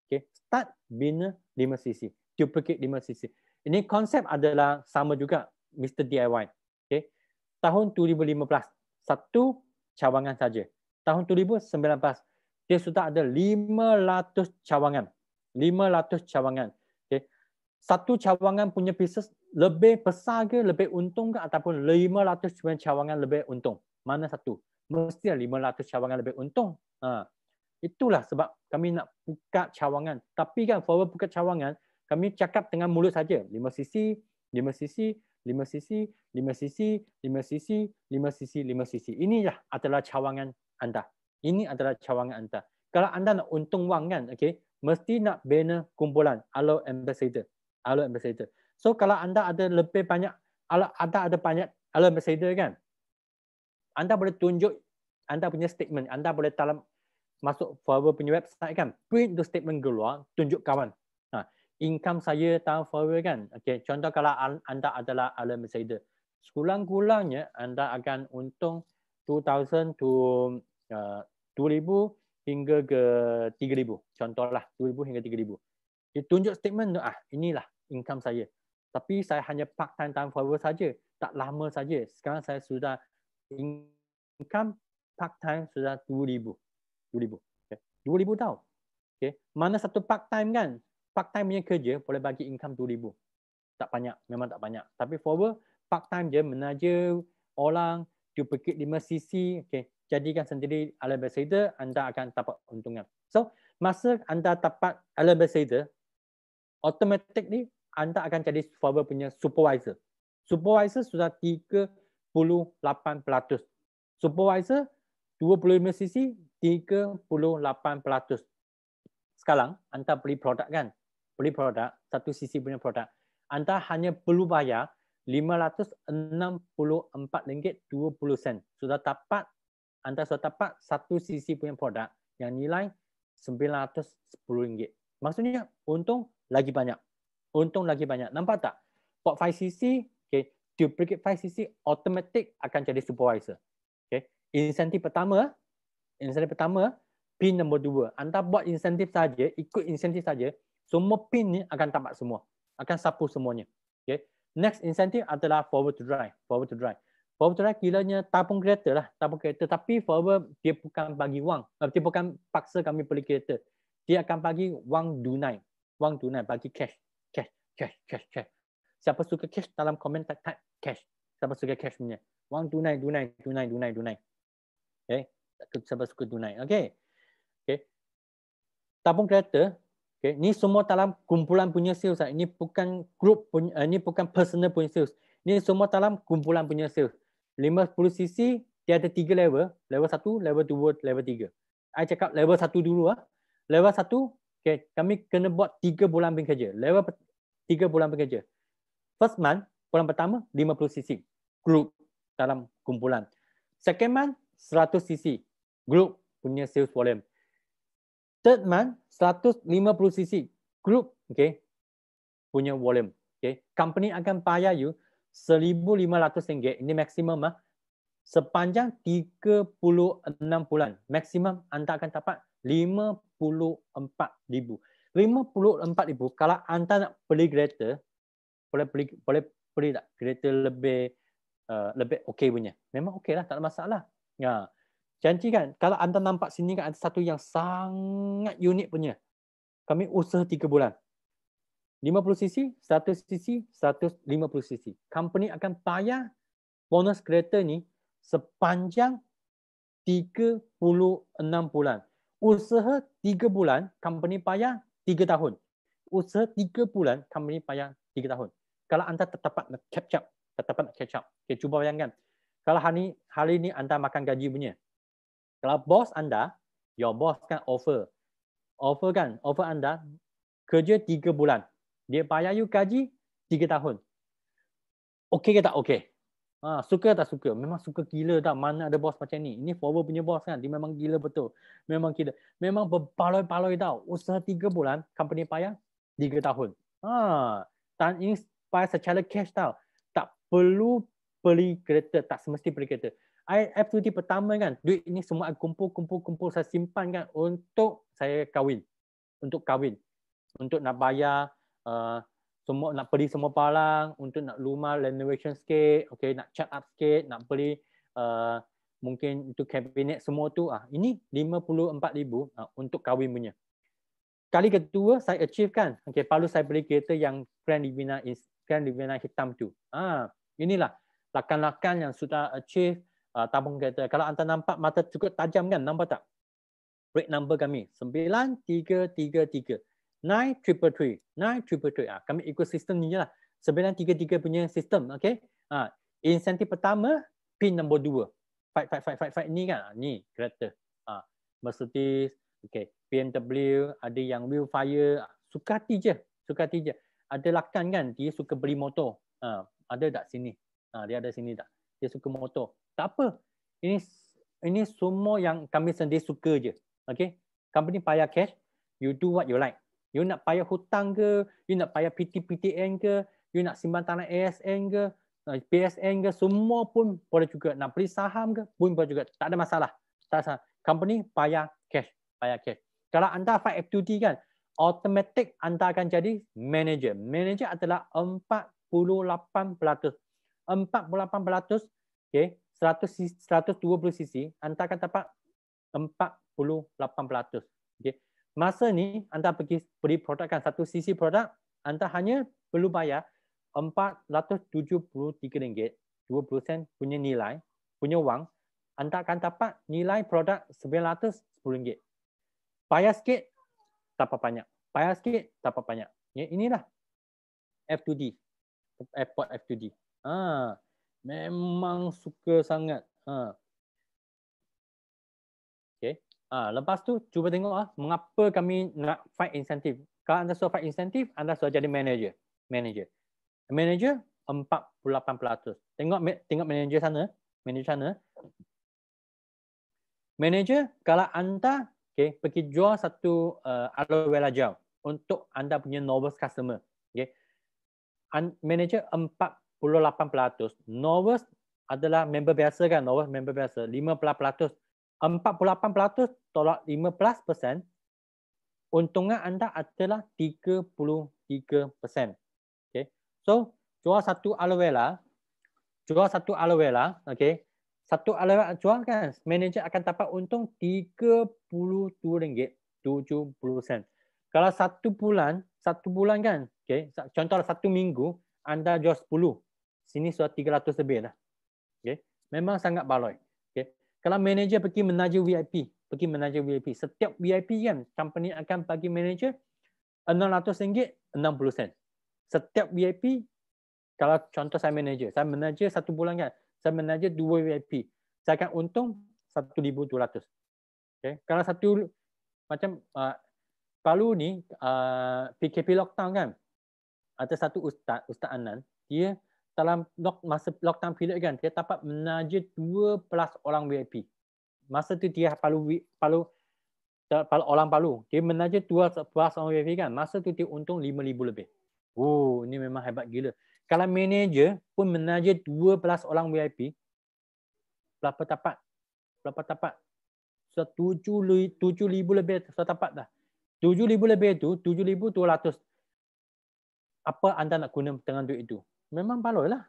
Okay. Start bina 5 cc. Duplicate 5 cc. Ini konsep adalah sama juga Mr. DIY tahun 2015 satu cawangan saja tahun 2019 dia sudah ada 500 cawangan 500 cawangan okey satu cawangan punya bisnes lebih besar ke lebih untung ke ataupun 500 cawangan lebih untung mana satu mesti 500 cawangan lebih untung ha. itulah sebab kami nak buka cawangan tapi kan forward buka cawangan kami cakap dengan mulut saja 5 sisi 5 sisi Lima sisi, lima sisi, lima sisi, lima sisi, lima sisi. Ini Inilah adalah cawangan anda. Ini adalah cawangan anda. Kalau anda nak untung wang kan, okay, mesti nak bina kumpulan alo ambassador. Alo ambassador. So kalau anda ada lebih banyak, kalau anda ada banyak alo ambassador kan, anda boleh tunjuk anda punya statement. Anda boleh dalam masuk forward punya website kan, print the statement keluar, tunjuk kawan income saya tahun forward kan. Okey, contoh kalau anda adalah alam insider. Sekurang-kurangnya anda akan untung 2000 to uh, 2000 hingga ke 3000. Contohlah 2000 hingga 3000. Dia tunjuk statement tu ah, inilah income saya. Tapi saya hanya part time tahun forward saja, tak lama saja. Sekarang saya sudah income part time sudah 2000. 2000. Okey. 2000 tau. Okay Mana satu part time kan? part time punya kerja boleh bagi income 2000 tak banyak memang tak banyak tapi forward part time je menaja orang duplicate lima sisi okay jadikan sendiri ala besida anda akan dapat untungan so masa anda dapat ala besida automatic ni anda akan jadi forward punya supervisor supervisor sudah 38% supervisor 25 sisi 38% sekarang anda beli produk kan beli produk, satu sisi punya produk, anda hanya perlu bayar RM564.20. Sudah dapat, anda sudah dapat satu sisi punya produk yang nilai RM910. Maksudnya, untung lagi banyak. Untung lagi banyak. Nampak tak? Port 5cc, okay, duplicate 5cc automatic akan jadi supervisor. Okay. Insentif pertama, insentif pertama, pin nombor dua. Anda buat insentif saja, ikut insentif saja, semua pin ni akan tamat semua akan sapu semuanya okey next incentive adalah forward to drive forward to drive forward to drive kiranya tapung kereta lah tapung. kereta tapi forward dia bukan bagi wang eh, dia bukan paksa kami beli kereta dia akan bagi wang tunai wang tunai bagi cash cash cash cash cash siapa suka cash dalam komen tak tak cash siapa suka cash punya wang tunai tunai tunai tunai tunai okey siapa suka tunai okey okey Tapung kereta Okay. Ni semua dalam kumpulan punya sales. Lah. Ini bukan group punya, eh, Ini bukan personal punya sales. Ini semua dalam kumpulan punya sales. 50 cc dia ada tiga level. Level 1, level 2, level 3. Saya cakap level 1 dulu lah. Level 1, okay, kami kena buat 3 bulan bekerja. Level 3 bulan bekerja. First month, bulan pertama, 50 cc. Group dalam kumpulan. Second month, 100 cc. Group punya sales volume third month 150 cc group okay punya volume okay company akan bayar you 1500 ringgit ini maksimum ah sepanjang 36 bulan maksimum anda akan dapat 54000 54000 kalau anda nak beli kereta boleh beli boleh beli tak kereta lebih uh, lebih okey punya memang okeylah tak ada masalah ya yeah. Janji kan, kalau anda nampak sini kan ada satu yang sangat unik punya. Kami usaha tiga bulan. 50cc, 100cc, 150cc. Company akan bayar bonus kereta ni sepanjang 36 bulan. Usaha tiga bulan, company bayar tiga tahun. Usaha tiga bulan, company bayar tiga tahun. Kalau anda terdapat nak catch up, terdapat nak catch up. Okay, cuba bayangkan. Kalau hari, hari ni anda makan gaji punya, kalau bos anda, your boss kan offer. Offer kan, offer anda kerja 3 bulan. Dia bayar you gaji 3 tahun. Okey ke tak okey? Ha, suka tak suka? Memang suka gila tak mana ada bos macam ni. Ini forward punya bos kan, dia memang gila betul. Memang gila. Memang berpaloi-paloi tau. Usaha 3 bulan, company bayar 3 tahun. Ha, dan ini bayar secara cash tau. Tak perlu beli kereta, tak semestinya beli kereta. IF cuti pertama kan, duit ni semua aku kumpul, kumpul, kumpul, saya simpan kan untuk saya kahwin. Untuk kahwin. Untuk nak bayar uh, semua, nak beli semua palang untuk nak rumah renovation sikit, okay, nak check up sikit, nak beli uh, mungkin untuk kabinet semua tu. ah Ini RM54,000 uh, ah, untuk kahwin punya. Kali kedua saya achieve kan, okay, lalu saya beli kereta yang Grand Divina, Grand Divina hitam tu. Ah, inilah lakan-lakan yang sudah achieve uh, tabung kereta. Kalau anda nampak mata cukup tajam kan, nampak tak? Break number kami, 9333. 9333. 9333. kami ikut sistem ni je lah. 9333 punya sistem. Okay? Uh, insentif pertama, pin nombor 2. Fight, fight, fight, fight, fight. Ni kan? Ah, ni kereta. Uh, Mercedes, okay. BMW, ada yang Wheelfire. Sukati je. Sukati je. Ada lakan kan, dia suka beli motor. Uh, ada tak sini? Uh, dia ada sini tak? Dia suka motor tak apa. Ini ini semua yang kami sendiri suka je. Okay. Company payah cash, you do what you like. You nak payah hutang ke, you nak payah PTPTN ke, you nak simpan tanah ASN ke, eh, PSN ke, semua pun boleh juga. Nak beli saham ke, pun boleh juga. Tak ada masalah. Tak ada masalah. Company payah cash. Payah cash. Kalau anda fight activity kan, automatic anda akan jadi manager. Manager adalah 48%. 48% okay, 100, 120cc, anda akan dapat 48%. Okay. Masa ni anda pergi beli produk kan, satu cc produk, anda hanya perlu bayar RM473, 20 punya nilai, punya wang, anda akan dapat nilai produk RM910. Bayar sikit, dapat banyak. Bayar sikit, dapat banyak. Ya, inilah F2D. Airport F2D. Ah memang suka sangat. Ha. Okay. Ha, lepas tu cuba tengok ah mengapa kami nak fight insentif. Kalau anda suruh fight insentif, anda suruh jadi manager. Manager. Manager 48%. Tengok tengok manager sana, manager sana. Manager kalau anda okay, pergi jual satu uh, aloe vera gel untuk anda punya novice customer. Okay. Manager 48%. Novus adalah member biasa kan? Novus member biasa 15%. 48% tolak 15%. untungnya anda adalah 33%. Okay. So, jual satu aloe vera. Jual satu aloe vera. Okay. Satu aloe vera jual kan? Manager akan dapat untung RM32.70. Kalau satu bulan, satu bulan kan? Okay. Contohlah satu minggu, anda jual 10 sini sudah 300 lebih dah. Okay. Memang sangat baloi. Okay. Kalau manager pergi menaja VIP, pergi menaja VIP, setiap VIP kan company akan bagi manager RM600, RM60. Setiap VIP, kalau contoh saya manager, saya menaja satu bulan kan, saya menaja dua VIP, saya akan untung RM1,200. Okay. Kalau satu, macam uh, Palu ni, uh, ah, PKP lockdown kan, ada satu ustaz, Ustaz Anan, dia dalam lock, masa lockdown period kan dia dapat menaja 12 orang VIP. Masa tu dia palu palu palu orang palu. Dia menaja 12 orang VIP kan. Masa tu dia untung 5000 lebih. Oh, ini memang hebat gila. Kalau manager pun menaja 12 orang VIP, berapa dapat? Berapa dapat? So, 7000 lebih so dapat dah. 7000 lebih tu, 7200 apa anda nak guna dengan duit itu? memang baloi lah.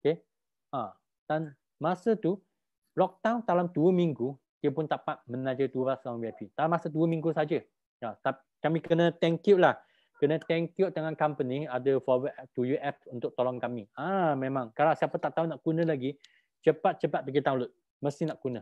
Okay. Ha. Dan masa tu, lockdown dalam dua minggu, dia pun dapat menaja dua ratus orang VIP. Dalam masa dua minggu saja. Ya, kami kena thank you lah. Kena thank you dengan company ada forward to UF untuk tolong kami. Ah ha, memang. Kalau siapa tak tahu nak guna lagi, cepat-cepat pergi download. Mesti nak guna.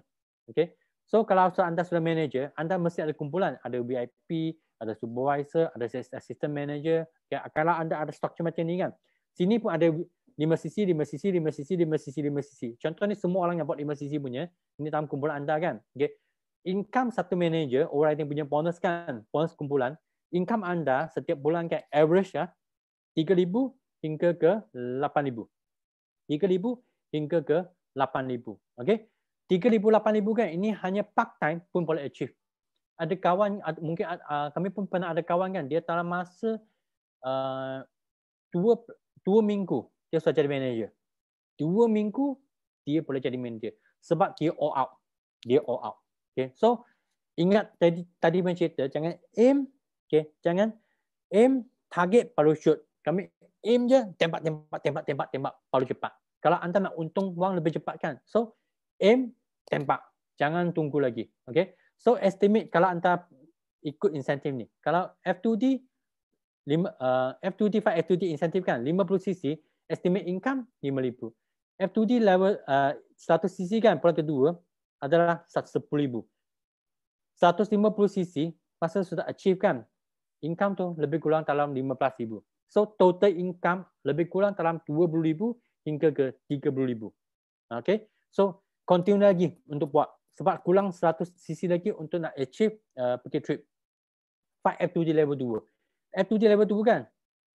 Okay. So kalau anda sudah manager, anda mesti ada kumpulan. Ada VIP, ada supervisor, ada assistant manager. Ya, kalau anda ada structure macam ni kan, sini pun ada lima sisi, lima sisi, lima sisi, lima sisi, lima sisi. Contoh ni semua orang yang buat lima sisi punya. Ini dalam kumpulan anda kan. Okay. Income satu manager, orang yang punya bonus kan, bonus kumpulan. Income anda setiap bulan kan average ya, RM3,000 hingga ke RM8,000. RM3,000 hingga ke RM8,000. Okay. Tiga ribu lapan ribu kan, ini hanya part time pun boleh achieve. Ada kawan, mungkin uh, kami pun pernah ada kawan kan, dia dalam masa uh, dua minggu dia sudah jadi manager. Dua minggu dia boleh jadi manager sebab dia all out. Dia all out. Okay. So ingat tadi tadi mencerita jangan aim okay. jangan aim target baru shoot. Kami aim je tembak tembak tembak tembak tembak baru cepat. Kalau anda nak untung wang lebih cepat kan. So aim tembak jangan tunggu lagi. Okay. So estimate kalau anda ikut insentif ni. Kalau F2D F2D5 uh, F2D insentif kan 50 cc estimate income 5000 F2D level uh, 100 cc kan peran kedua eh, adalah 10000 150 cc masa sudah achieve kan income tu lebih kurang dalam 15000 so total income lebih kurang dalam 20000 hingga ke 30000 Okay, so continue lagi untuk buat sebab kurang 100 cc lagi untuk nak achieve uh, pergi trip 5 F2D level 2 F2 dia level tu bukan?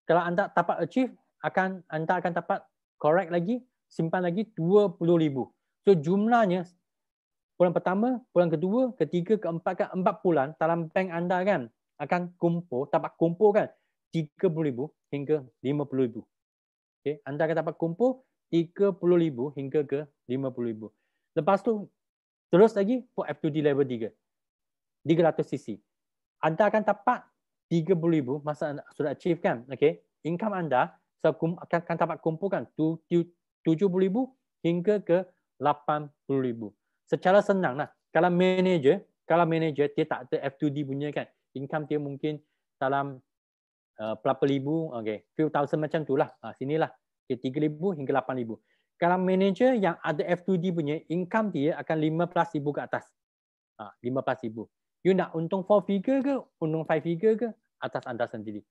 Kalau anda dapat achieve, akan anda akan dapat correct lagi, simpan lagi 20,000. So jumlahnya, bulan pertama, bulan kedua, ketiga, keempat, kan empat bulan dalam bank anda kan akan kumpul, tapak kumpul kan 30,000 hingga 50,000. Okay. Anda akan dapat kumpul 30,000 hingga ke 50,000. Lepas tu terus lagi buat F2D level 3. 300 cc. Anda akan tapak 30,000 masa anda sudah achieve kan okey income anda akan, akan dapat kumpulkan 70,000 hingga ke 80,000 secara senang lah kalau manager kalau manager dia tak ada F2D punya kan income dia mungkin dalam uh, berapa ribu okey few thousand macam tu tulah ha, sinilah okay, 3,000 hingga 8,000 kalau manager yang ada F2D punya income dia akan 15,000 ke atas ha, 15,000 You nak untung 4 figure ke? Untung 5 figure ke? atas anda sendiri.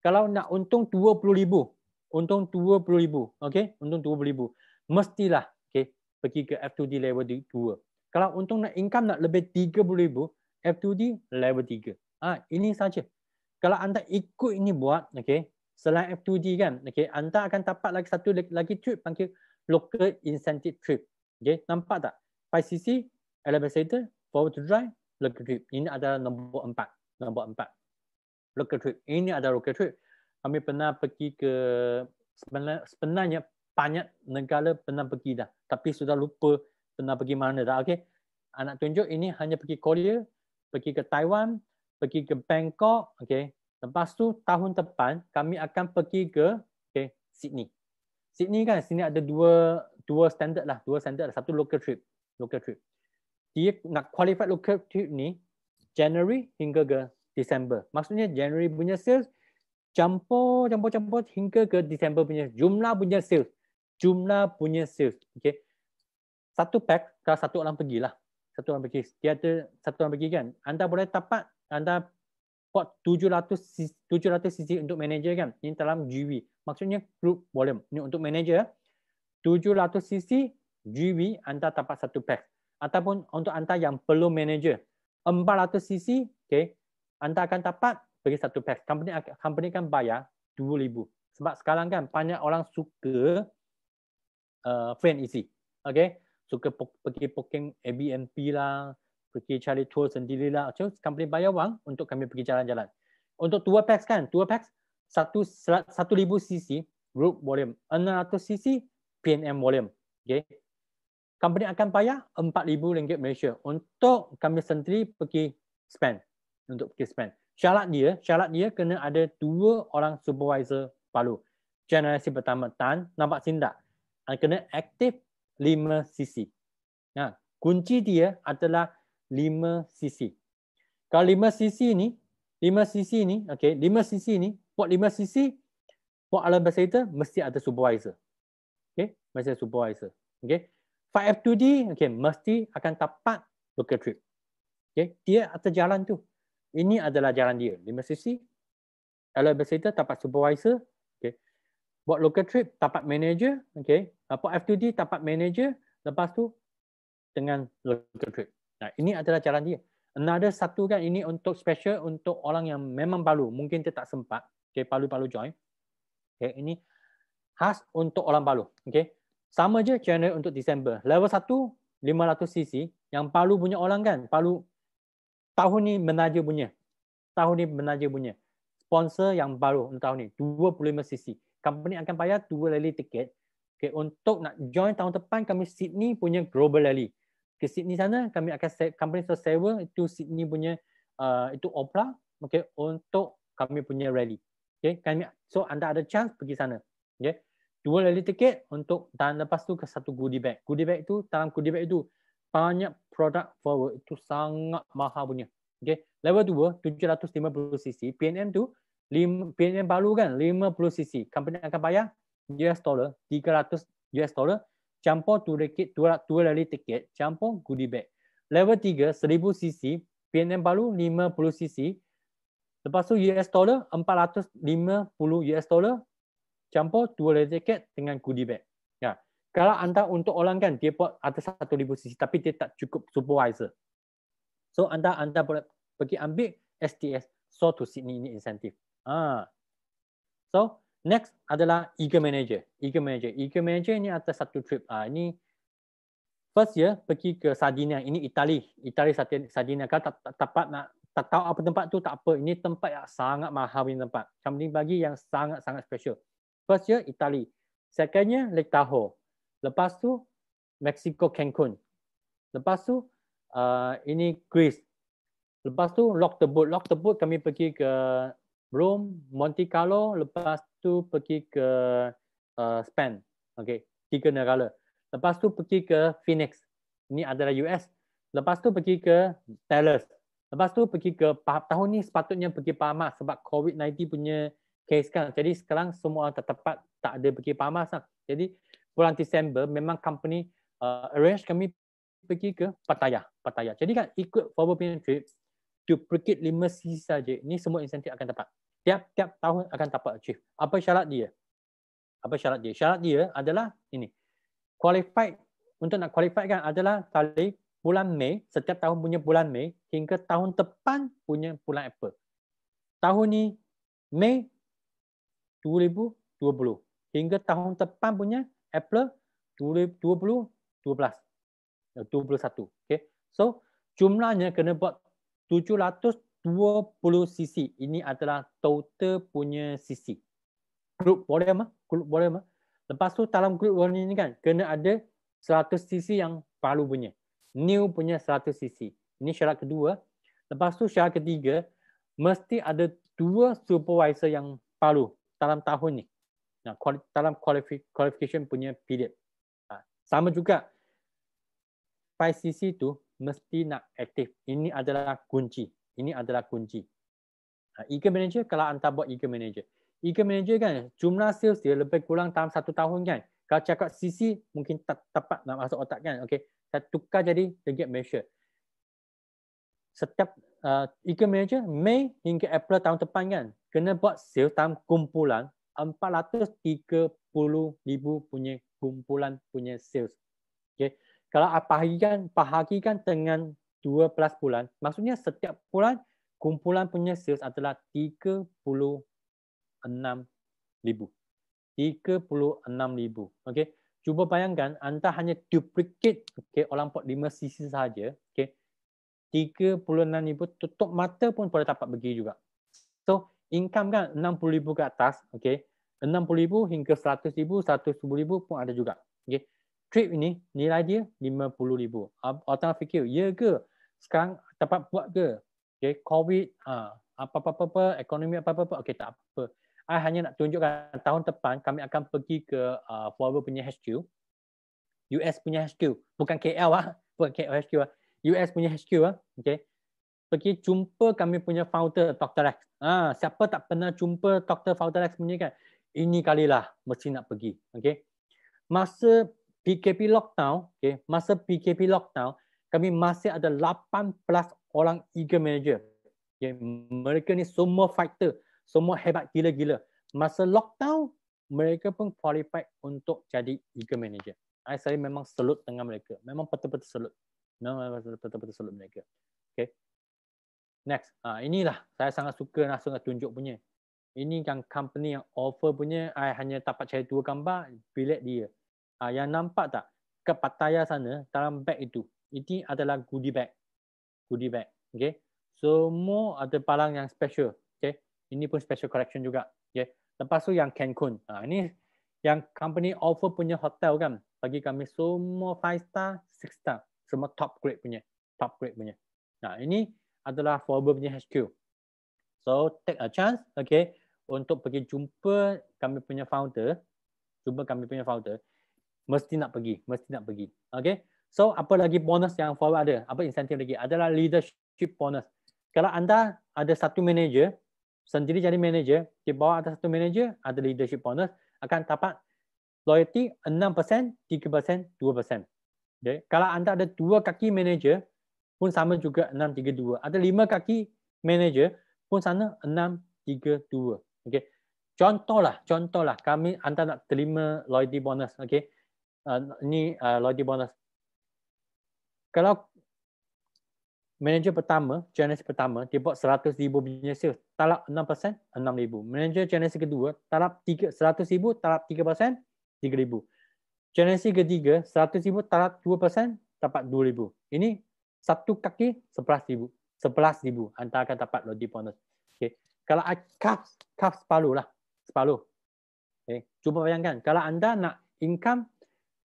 Kalau nak untung ribu, untung ribu, okay, untung ribu, mestilah okay, pergi ke F2D level 2. Kalau untung nak income nak lebih ribu, F2D level 3. Ah, ha, ini saja. Kalau anda ikut ini buat, okay, selain F2D kan, okay, anda akan dapat lagi satu lagi trip panggil local incentive trip. Okay, nampak tak? 5cc, elevator, forward to drive, local trip. Ini adalah nombor 4. Nombor 4. Local trip, Ini ada trip. Kami pernah pergi ke sebenarnya banyak negara pernah pergi dah. Tapi sudah lupa pernah pergi mana dah. Okay. Anak ah, tunjuk ini hanya pergi Korea, pergi ke Taiwan, pergi ke Bangkok. Okay. Lepas tu tahun depan kami akan pergi ke okay, Sydney. Sydney kan sini ada dua dua standard lah, dua standard lah. satu local trip, local trip. Dia nak qualified local trip ni January hingga ke Disember. Maksudnya January punya sales campur campur campur hingga ke Disember punya jumlah punya sales. Jumlah punya sales. Okey. Satu pack kalau satu orang pergi lah, Satu orang pergi. Dia ada satu orang pergi kan. Anda boleh dapat anda buat 700 700 cc untuk manager kan. Ini dalam GV. Maksudnya group volume. Ini untuk manager. 700 cc GV anda dapat satu pack. Ataupun untuk anda yang perlu manager. 400 cc okay, anda akan dapat bagi satu pack. Company company akan bayar 2000 sebab sekarang kan banyak orang suka uh, free and easy. Okay? Suka pergi booking Airbnb lah, pergi cari tour sendiri lah. So, company bayar wang untuk kami pergi jalan-jalan. Untuk dua packs kan, dua packs, satu satu ribu cc group volume, enam ratus cc PNM volume. Okay. Company akan bayar empat ribu ringgit Malaysia untuk kami sendiri pergi spend untuk placement. Syarat dia, syarat dia kena ada dua orang supervisor palu. Generasi pertama tan nampak sini tak? Kena aktif 5 CC. Nah, kunci dia adalah 5 CC. Kalau 5 CC ni, 5 CC ni, okey, 5 CC ni, port 5 CC, alam bahasa ambassador mesti ada supervisor. Okey, mesti ada supervisor. Okey. 5F2D, okey, mesti akan tepat local trip. Okey, dia atas jalan tu. Ini adalah jalan dia. Lima sisi. Kalau ambassador, tapak supervisor. okey. Buat local trip, tapak manager. okey. Buat F2D, tapak manager. Lepas tu, dengan local trip. Nah, ini adalah jalan dia. Another satu kan, ini untuk special untuk orang yang memang palu. Mungkin dia tak sempat. Okey, palu-palu join. okey. ini khas untuk orang palu. okey. Sama je channel untuk Disember. Level 1, 500cc. Yang palu punya orang kan, palu tahun ni menaja punya. Tahun ni menaja punya. Sponsor yang baru untuk tahun ni. 25 cc. Company akan bayar dua rally tiket. Okay, untuk nak join tahun depan kami Sydney punya global rally. Ke Sydney sana kami akan se- company to sewa itu Sydney punya uh, itu Opla. Okay, untuk kami punya rally. Okay, kami so anda ada chance pergi sana. Okay. Dua rally tiket untuk dan lepas tu ke satu goodie bag. Goodie bag tu dalam goodie bag itu banyak product forward itu sangat mahal punya. Okay. Level 2, 750 cc. PNM tu, PNM baru kan, 50 cc. Company akan bayar US dollar, 300 US dollar. Campur tu rakit, dua rally tiket. Campur goodie bag. Level 3, 1000 cc. PNM baru, 50 cc. Lepas tu US dollar, 450 US dollar. Campur dua rally tiket dengan goodie bag kalau anda untuk orang kan dia buat atas 1000 cc tapi dia tak cukup supervisor so anda anda boleh pergi ambil STS so to Sydney ini insentif ah so next adalah eager manager eager manager eager manager ini atas satu trip ah ini first ya pergi ke Sardinia ini Itali Itali Sardinia kalau tak, tak, dapat nak tak tahu apa tempat tu tak apa ini tempat yang sangat mahal ini tempat company bagi yang sangat sangat special first year Itali Second year, Lake Tahoe. Lepas tu Mexico Cancun. Lepas tu uh, ini Greece. Lepas tu lock the boat, lock the boat kami pergi ke Rome, Monte Carlo, lepas tu pergi ke uh, Spain. Okey, tiga negara. Lepas tu pergi ke Phoenix. Ini adalah US. Lepas tu pergi ke Dallas. Lepas tu pergi ke tahun ni sepatutnya pergi Bahamas sebab COVID-19 punya case kan. Jadi sekarang semua orang tak tepat tak ada pergi Bahamas lah. Jadi bulan Disember memang company uh, arrange kami pergi ke Pattaya, Pattaya. Jadi kan ikut forward plan trip duplicate lima sisi saja. Ini semua insentif akan dapat. Tiap-tiap tahun akan dapat achieve. Apa syarat dia? Apa syarat dia? Syarat dia adalah ini. Qualified untuk nak qualify kan adalah tali bulan Mei, setiap tahun punya bulan Mei hingga tahun depan punya bulan April. Tahun ni Mei 2020 hingga tahun depan punya Apple 20-21 eh, okay. so jumlahnya kena buat 720 cc ini adalah total punya cc group volume group volume lepas tu dalam group volume ini kan kena ada 100 cc yang baru punya new punya 100 cc ini syarat kedua lepas tu syarat ketiga mesti ada dua supervisor yang baru dalam tahun ni uh, quali- dalam qualification punya period. Uh, sama juga 5cc tu mesti nak aktif. Ini adalah kunci. Ini adalah kunci. Uh, ha, eager manager kalau anda buat eager manager. Eager manager kan jumlah sales dia lebih kurang dalam satu tahun kan. Kalau cakap CC mungkin tak tepat nak masuk otak kan. Okay. Saya tukar jadi target measure. Setiap uh, eager manager Mei hingga April tahun depan kan kena buat sales dalam kumpulan 430,000 punya kumpulan punya sales. Okay. Kalau bahagikan, bahagikan dengan 12 bulan, maksudnya setiap bulan kumpulan punya sales adalah 36,000. 36,000. Okay. Cuba bayangkan anda hanya duplicate okay, orang pot 5 sisi saja, Okay. 36,000 tutup mata pun boleh dapat pergi juga. So income kan 60,000 ke atas. Okay. RM60,000 hingga RM100,000, RM110,000 pun ada juga. Okay. Trip ini nilai dia RM50,000. orang tengah fikir, ya ke? Sekarang dapat buat ke? Okay. COVID, ha, apa-apa-apa, uh, ekonomi apa-apa, okay, tak apa. Saya hanya nak tunjukkan tahun depan kami akan pergi ke uh, Forever punya HQ. US punya HQ. Bukan KL ah. lah. [laughs] Bukan KL HQ lah. US punya HQ lah. Okay. Pergi jumpa kami punya founder Dr. Lex. Ha, siapa tak pernah jumpa Dr. Founder Lex punya kan? ini kali lah mesti nak pergi. Okay. Masa PKP lockdown, okay, masa PKP lockdown, kami masih ada 18 orang eager manager. Okay. Mereka ni semua fighter, semua hebat gila-gila. Masa lockdown, mereka pun qualified untuk jadi eager manager. Saya selalu memang selut dengan mereka. Memang betul-betul selut. Memang betul-betul selut mereka. Okay. Next. Ha, inilah saya sangat suka nak sangat tunjuk punya ini kan company yang offer punya I hanya dapat cari dua gambar bilik dia uh, yang nampak tak ke Pattaya sana dalam bag itu ini adalah goodie bag goodie bag okay semua so, ada palang yang special okay ini pun special collection juga okay lepas tu yang Cancun uh, ini yang company offer punya hotel kan bagi kami semua five star six star semua top grade punya top grade punya nah ini adalah forbes punya HQ so take a chance okay untuk pergi jumpa kami punya founder, jumpa kami punya founder, mesti nak pergi, mesti nak pergi. Okay? So, apa lagi bonus yang forward ada? Apa insentif lagi? Adalah leadership bonus. Kalau anda ada satu manager, sendiri jadi manager, di bawah ada satu manager, ada leadership bonus, akan dapat loyalty 6%, 3%, 2%. Okay? Kalau anda ada dua kaki manager, pun sama juga 6, 3, 2. Ada lima kaki manager, pun sana 6, 3, 2. Okey. Contohlah, contohlah kami anda nak terima loyalty bonus, okey. Uh, ni uh, loyalty bonus. Kalau manager pertama, generasi pertama dia buat 100,000 business sales, talak 6%, 6,000. Manager generasi kedua, talak 3 100,000, talak 3%, 3,000. Generasi ketiga, 100,000 talak 2% dapat 2000. Ini satu kaki 11000. 11000 hantar akan dapat loyalty bonus. Okey kalau cuff cuff separuh lah separuh okay. Eh, cuba bayangkan kalau anda nak income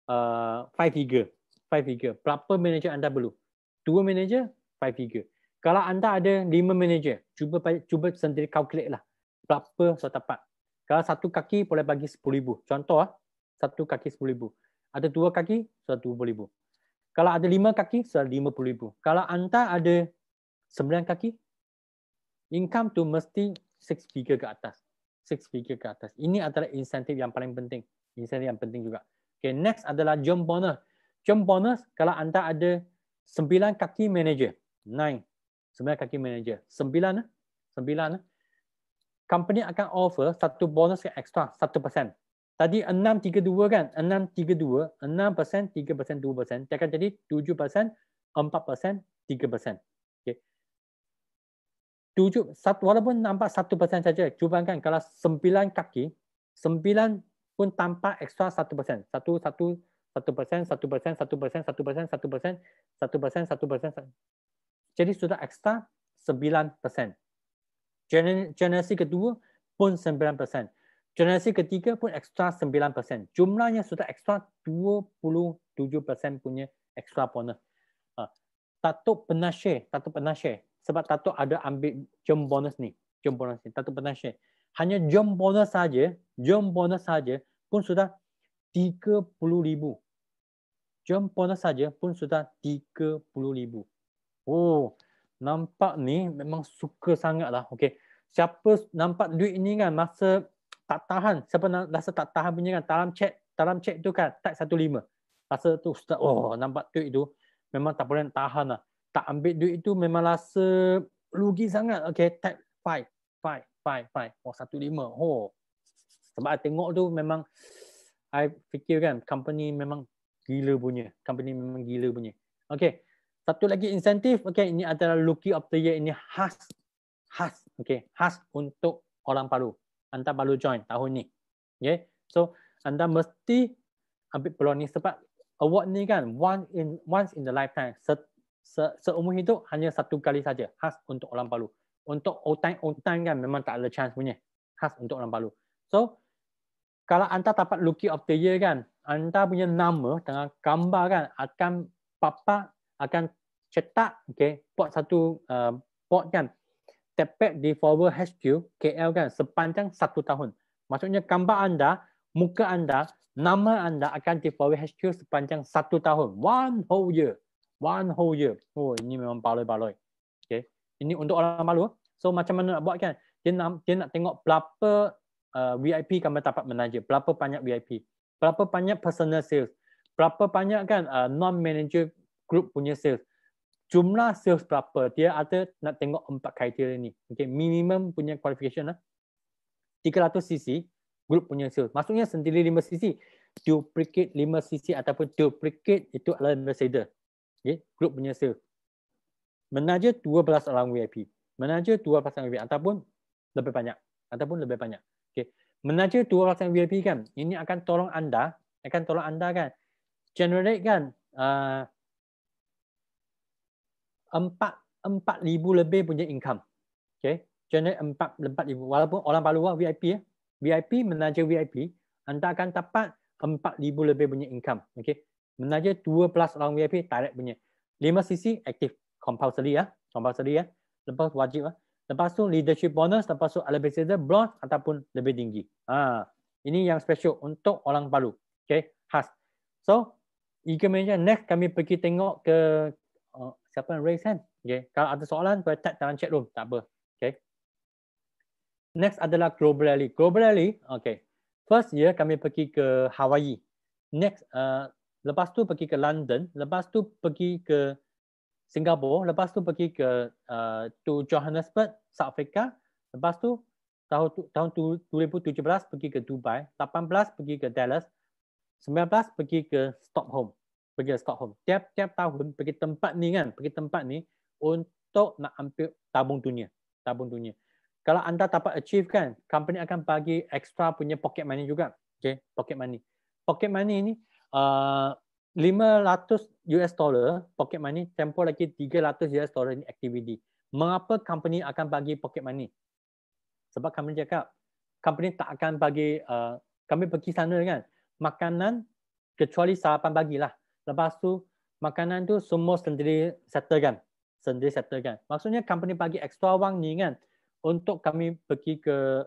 uh, five figure five figure berapa manager anda perlu dua manager five figure kalau anda ada lima manager cuba cuba sendiri calculate lah berapa saya dapat kalau satu kaki boleh bagi sepuluh ribu contoh ah, satu kaki sepuluh ribu ada dua kaki satu puluh ribu kalau ada lima kaki, sudah RM50,000. Kalau anda ada sembilan kaki, income tu mesti six figure ke atas. Six figure ke atas. Ini adalah insentif yang paling penting. Insentif yang penting juga. Okay, next adalah jump bonus. Jump bonus kalau anda ada sembilan kaki manager. Nine. Sembilan kaki manager. Sembilan. Eh? Sembilan. Eh? Company akan offer satu bonus yang extra. Satu persen. Tadi 6, 32 kan? 6, 32. 6%, 3%, 2%. Dia akan jadi 7%, 4%, 3% tujuh, satu, walaupun nampak satu persen saja, cuba kan kalau sembilan kaki, sembilan pun tampak ekstra satu persen. Satu, satu, satu persen, satu persen, satu persen, satu persen, satu persen, satu persen, satu persen. Jadi sudah ekstra sembilan persen. Generasi kedua pun sembilan persen. Generasi ketiga pun ekstra sembilan persen. Jumlahnya sudah ekstra dua puluh tujuh persen punya ekstra bonus. Tato Tatuk tato Tatuk sebab Tato ada ambil jump bonus ni. Jump bonus ni. Tato pernah share. Hanya jump bonus saja, jump bonus saja pun sudah tiga puluh ribu. Jump bonus saja pun sudah tiga puluh ribu. Oh, nampak ni memang suka sangat lah. Okay, Siapa nampak duit ini kan masa tak tahan, siapa rasa tak tahan punya kan dalam chat, dalam chat tu kan tag 15. Rasa tu oh nampak tu itu memang tak boleh tahan lah tak ambil duit itu memang rasa rugi sangat. Okay, tap five, five, five, five. Oh, satu lima. Oh, sebab saya tengok tu memang I fikir kan company memang gila punya. Company memang gila punya. Okay. Satu lagi insentif. Okay. Ini adalah Lucky of the Year. Ini khas. Khas. Okay. Khas untuk orang Palu. Anda Palu join tahun ni. Okay. So anda mesti ambil peluang ni sebab award ni kan once in once in the lifetime se- seumur hidup hanya satu kali saja khas untuk orang Palu. Untuk outang-outang kan memang tak ada chance punya khas untuk orang Palu. So kalau anda dapat Lucky of the Year kan, anda punya nama dengan gambar kan akan papa akan cetak okay, buat satu uh, kan tepek di forward HQ KL kan sepanjang satu tahun. Maksudnya gambar anda, muka anda, nama anda akan di forward HQ sepanjang satu tahun. One whole year one whole year. Oh, ini memang baloi-baloi. Okay. Ini untuk orang malu. Eh. So, macam mana nak buat kan? Dia nak, dia nak tengok berapa uh, VIP kami dapat menaja. Berapa banyak VIP. Berapa banyak personal sales. Berapa banyak kan uh, non-manager group punya sales. Jumlah sales berapa. Dia ada nak tengok empat kriteria ni. Okay. Minimum punya qualification lah. Eh. 300cc group punya sales. Maksudnya sendiri 5cc. Duplicate 5cc ataupun duplicate itu adalah ambassador okay, grup penyiasa. Manager 12 orang VIP. Manager 12 alam VIP ataupun lebih banyak. Ataupun lebih banyak. Okay. Manager 12 alam VIP kan, ini akan tolong anda, akan tolong anda kan, generate kan, uh, 4, 4,000 lebih punya income. Okay. Generate 4, 4,000. Walaupun orang baru lah eh, VIP ya. VIP, manager VIP, anda akan dapat 4,000 lebih punya income. Okay menaja 2 plus orang VIP direct punya. 5 CC active compulsory ya. Compulsory ya. Lepas wajib ya. Lepas tu leadership bonus, lepas tu elevated bronze ataupun lebih tinggi. Ha. Ini yang special untuk orang palu. Okay. Khas. So, Ika Malaysia, next kami pergi tengok ke uh, siapa yang raise hand. Okay. Kalau ada soalan, boleh tag dalam chat room. Tak apa. Okay. Next adalah globally globally Global okay. First year kami pergi ke Hawaii. Next, uh, lepas tu pergi ke London, lepas tu pergi ke Singapura, lepas tu pergi ke uh, to Johannesburg, South Africa, lepas tu tahun tahun 2017 pergi ke Dubai, 18 pergi ke Dallas, 19 pergi ke Stockholm, pergi ke Stockholm. Tiap tiap tahun pergi tempat ni kan, pergi tempat ni untuk nak ambil tabung dunia, tabung dunia. Kalau anda dapat achieve kan, company akan bagi extra punya pocket money juga. Okay, pocket money. Pocket money ni 500 uh, US dollar pocket money tempoh lagi 300 US dollar ni activity. Mengapa company akan bagi pocket money? Sebab kami cakap company tak akan bagi uh, kami pergi sana kan makanan kecuali sarapan pagilah. Lepas tu makanan tu semua sendiri settle kan. Sendiri settle kan. Maksudnya company bagi extra wang ni kan untuk kami pergi ke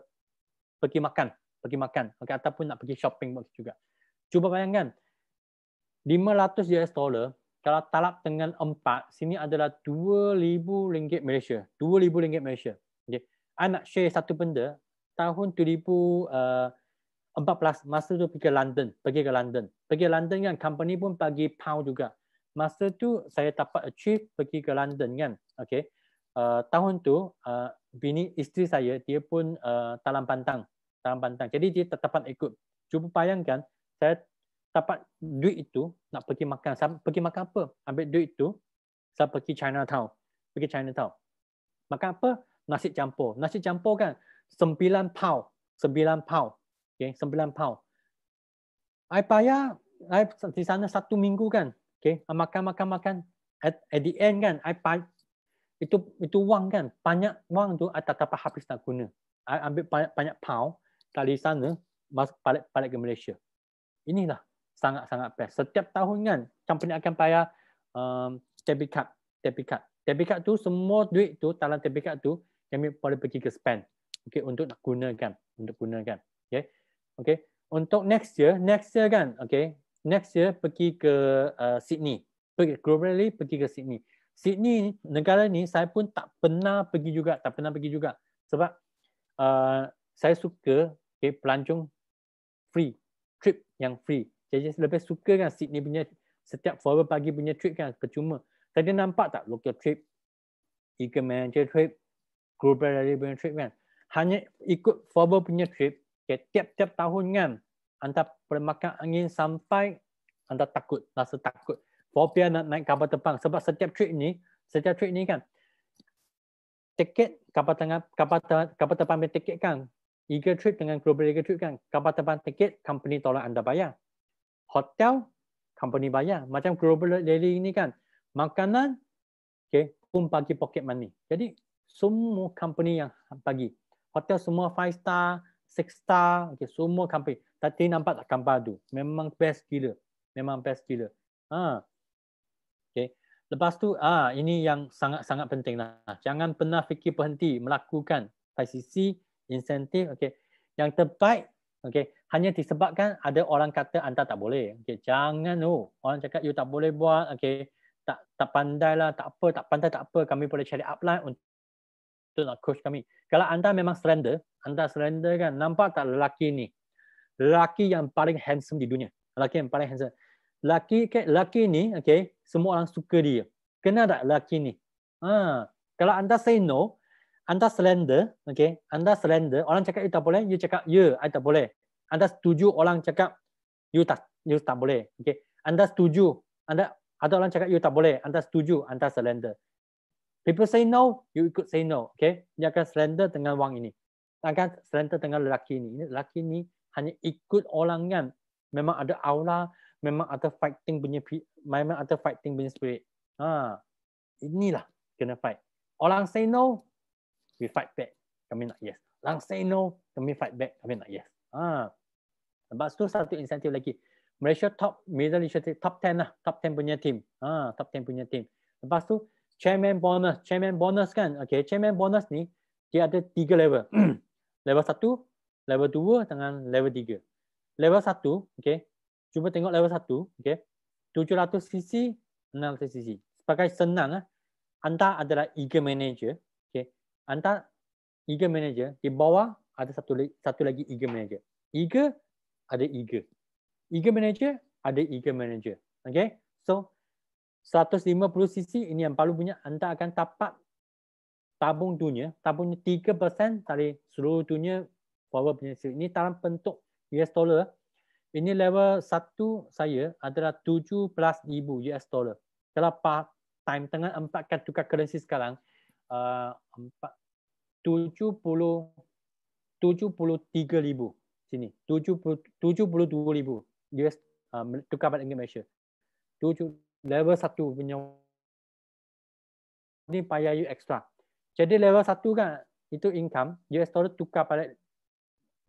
pergi makan, pergi makan okay, ataupun nak pergi shopping juga. Cuba bayangkan 500 US dollar kalau talak dengan empat, sini adalah 2000 ringgit Malaysia 2000 ringgit Malaysia okey I nak share satu benda tahun 2014 eh, masa tu pergi ke London pergi ke London pergi London kan company pun bagi pound juga masa tu saya dapat achieve pergi ke London kan okey uh, tahun tu uh, bini isteri saya dia pun uh, talang pantang talam pantang jadi dia tetap ikut cuba bayangkan saya dapat duit itu nak pergi makan. Pergi makan apa? Ambil duit itu, saya pergi Chinatown. Pergi Chinatown. Makan apa? Nasi campur. Nasi campur kan? Sembilan pau. Sembilan pau. Okay, sembilan pau. Saya payah I, di sana satu minggu kan? Okay, makan, makan, makan. At, at the end kan, saya pay, itu itu wang kan? Banyak wang tu, saya tak dapat habis nak guna. Saya ambil banyak, banyak pau dari sana, balik, balik ke Malaysia. Inilah sangat-sangat best. Setiap tahun kan company akan bayar um, debit card, debit card. Debit card tu semua duit tu talan debit card tu kami boleh pergi ke spend. Okey untuk nak gunakan, untuk gunakan. Okey. Okey. Untuk next year, next year kan, okey. Next year pergi ke uh, Sydney. Pergi globally pergi ke Sydney. Sydney negara ni saya pun tak pernah pergi juga, tak pernah pergi juga sebab uh, saya suka okay, pelancong free trip yang free saya lebih suka kan Sydney punya setiap forum pagi punya trip kan percuma. Tadi nampak tak local trip, eagle manager trip, group rally punya trip kan. Hanya ikut forum punya trip, okay, tiap-tiap tahun kan anda permakan angin sampai anda takut, rasa takut. Fobia nak naik kapal terbang sebab setiap trip ni, setiap trip ni kan tiket kapal tengah kapal ter, kapal terbang punya tiket kan Eagle trip dengan global eagle trip kan kapal terbang tiket company tolong anda bayar hotel, company bayar. Macam global daily ini kan, makanan, okay, pun bagi pocket money. Jadi, semua company yang bagi. Hotel semua 5 star, 6 star, okay, semua company. Tadi nampak tak gambar tu? Memang best gila. Memang best gila. Ha. Okay. Lepas tu, ah ha, ini yang sangat-sangat penting. Lah. Jangan pernah fikir berhenti melakukan PCC, insentif. Okay. Yang terbaik Okay. Hanya disebabkan ada orang kata anda tak boleh. Okay. Jangan tu. Orang cakap you tak boleh buat. Okay. Tak tak pandai lah. Tak apa. Tak pandai tak apa. Kami boleh cari upline untuk nak coach kami. Kalau anda memang surrender. Anda surrender kan. Nampak tak lelaki ni? Lelaki yang paling handsome di dunia. Lelaki yang paling handsome. Lelaki, okay, lelaki ni, okay, semua orang suka dia. Kenal tak lelaki ni? Ha. Kalau anda say no, anda slender, okay? anda slender, orang cakap you tak boleh, you cakap you, I tak boleh. Anda setuju orang cakap you tak you tak boleh. Okay? Anda setuju, anda ada orang cakap you tak boleh, anda setuju, anda slender. People say no, you ikut say no. Okay? Dia akan slender dengan wang ini. Dia akan slender dengan lelaki ini. ini lelaki ini hanya ikut orang kan. Memang ada aura, memang ada fighting punya memang ada fighting punya spirit. Ha. Inilah kena fight. Orang say no, we fight back. Kami nak yes. Lang say no, kami fight back. Kami nak yes. Ah. Lepas tu satu insentif lagi. Malaysia top, Middle Malaysia top 10 lah. Top 10 punya team. Ah, top 10 punya team. Lepas tu, chairman bonus. Chairman bonus kan. Okay, chairman bonus ni, dia ada tiga level. [clears throat] level satu, level dua dengan level tiga. Level satu, okay. Cuba tengok level satu, okay. 700cc, 600cc. Sebagai senang, lah. anda adalah eager manager antara eager manager di bawah ada satu satu lagi eager manager. Eager ada eager. Eager manager ada eager manager. Okay, so 150 cc ini yang perlu punya anda akan tapak tabung dunia, tabung 3% dari seluruh dunia power punya sini. Ini dalam bentuk US dollar. Ini level 1 saya adalah 17,000 US dollar. Kalau time tengah empat kat tukar currency sekarang, uh, 73,000 sini. 72,000 US uh, tukar balik ringgit Malaysia. 7, level 1 punya ni payah you extra. Jadi level 1 kan itu income US dollar tukar balik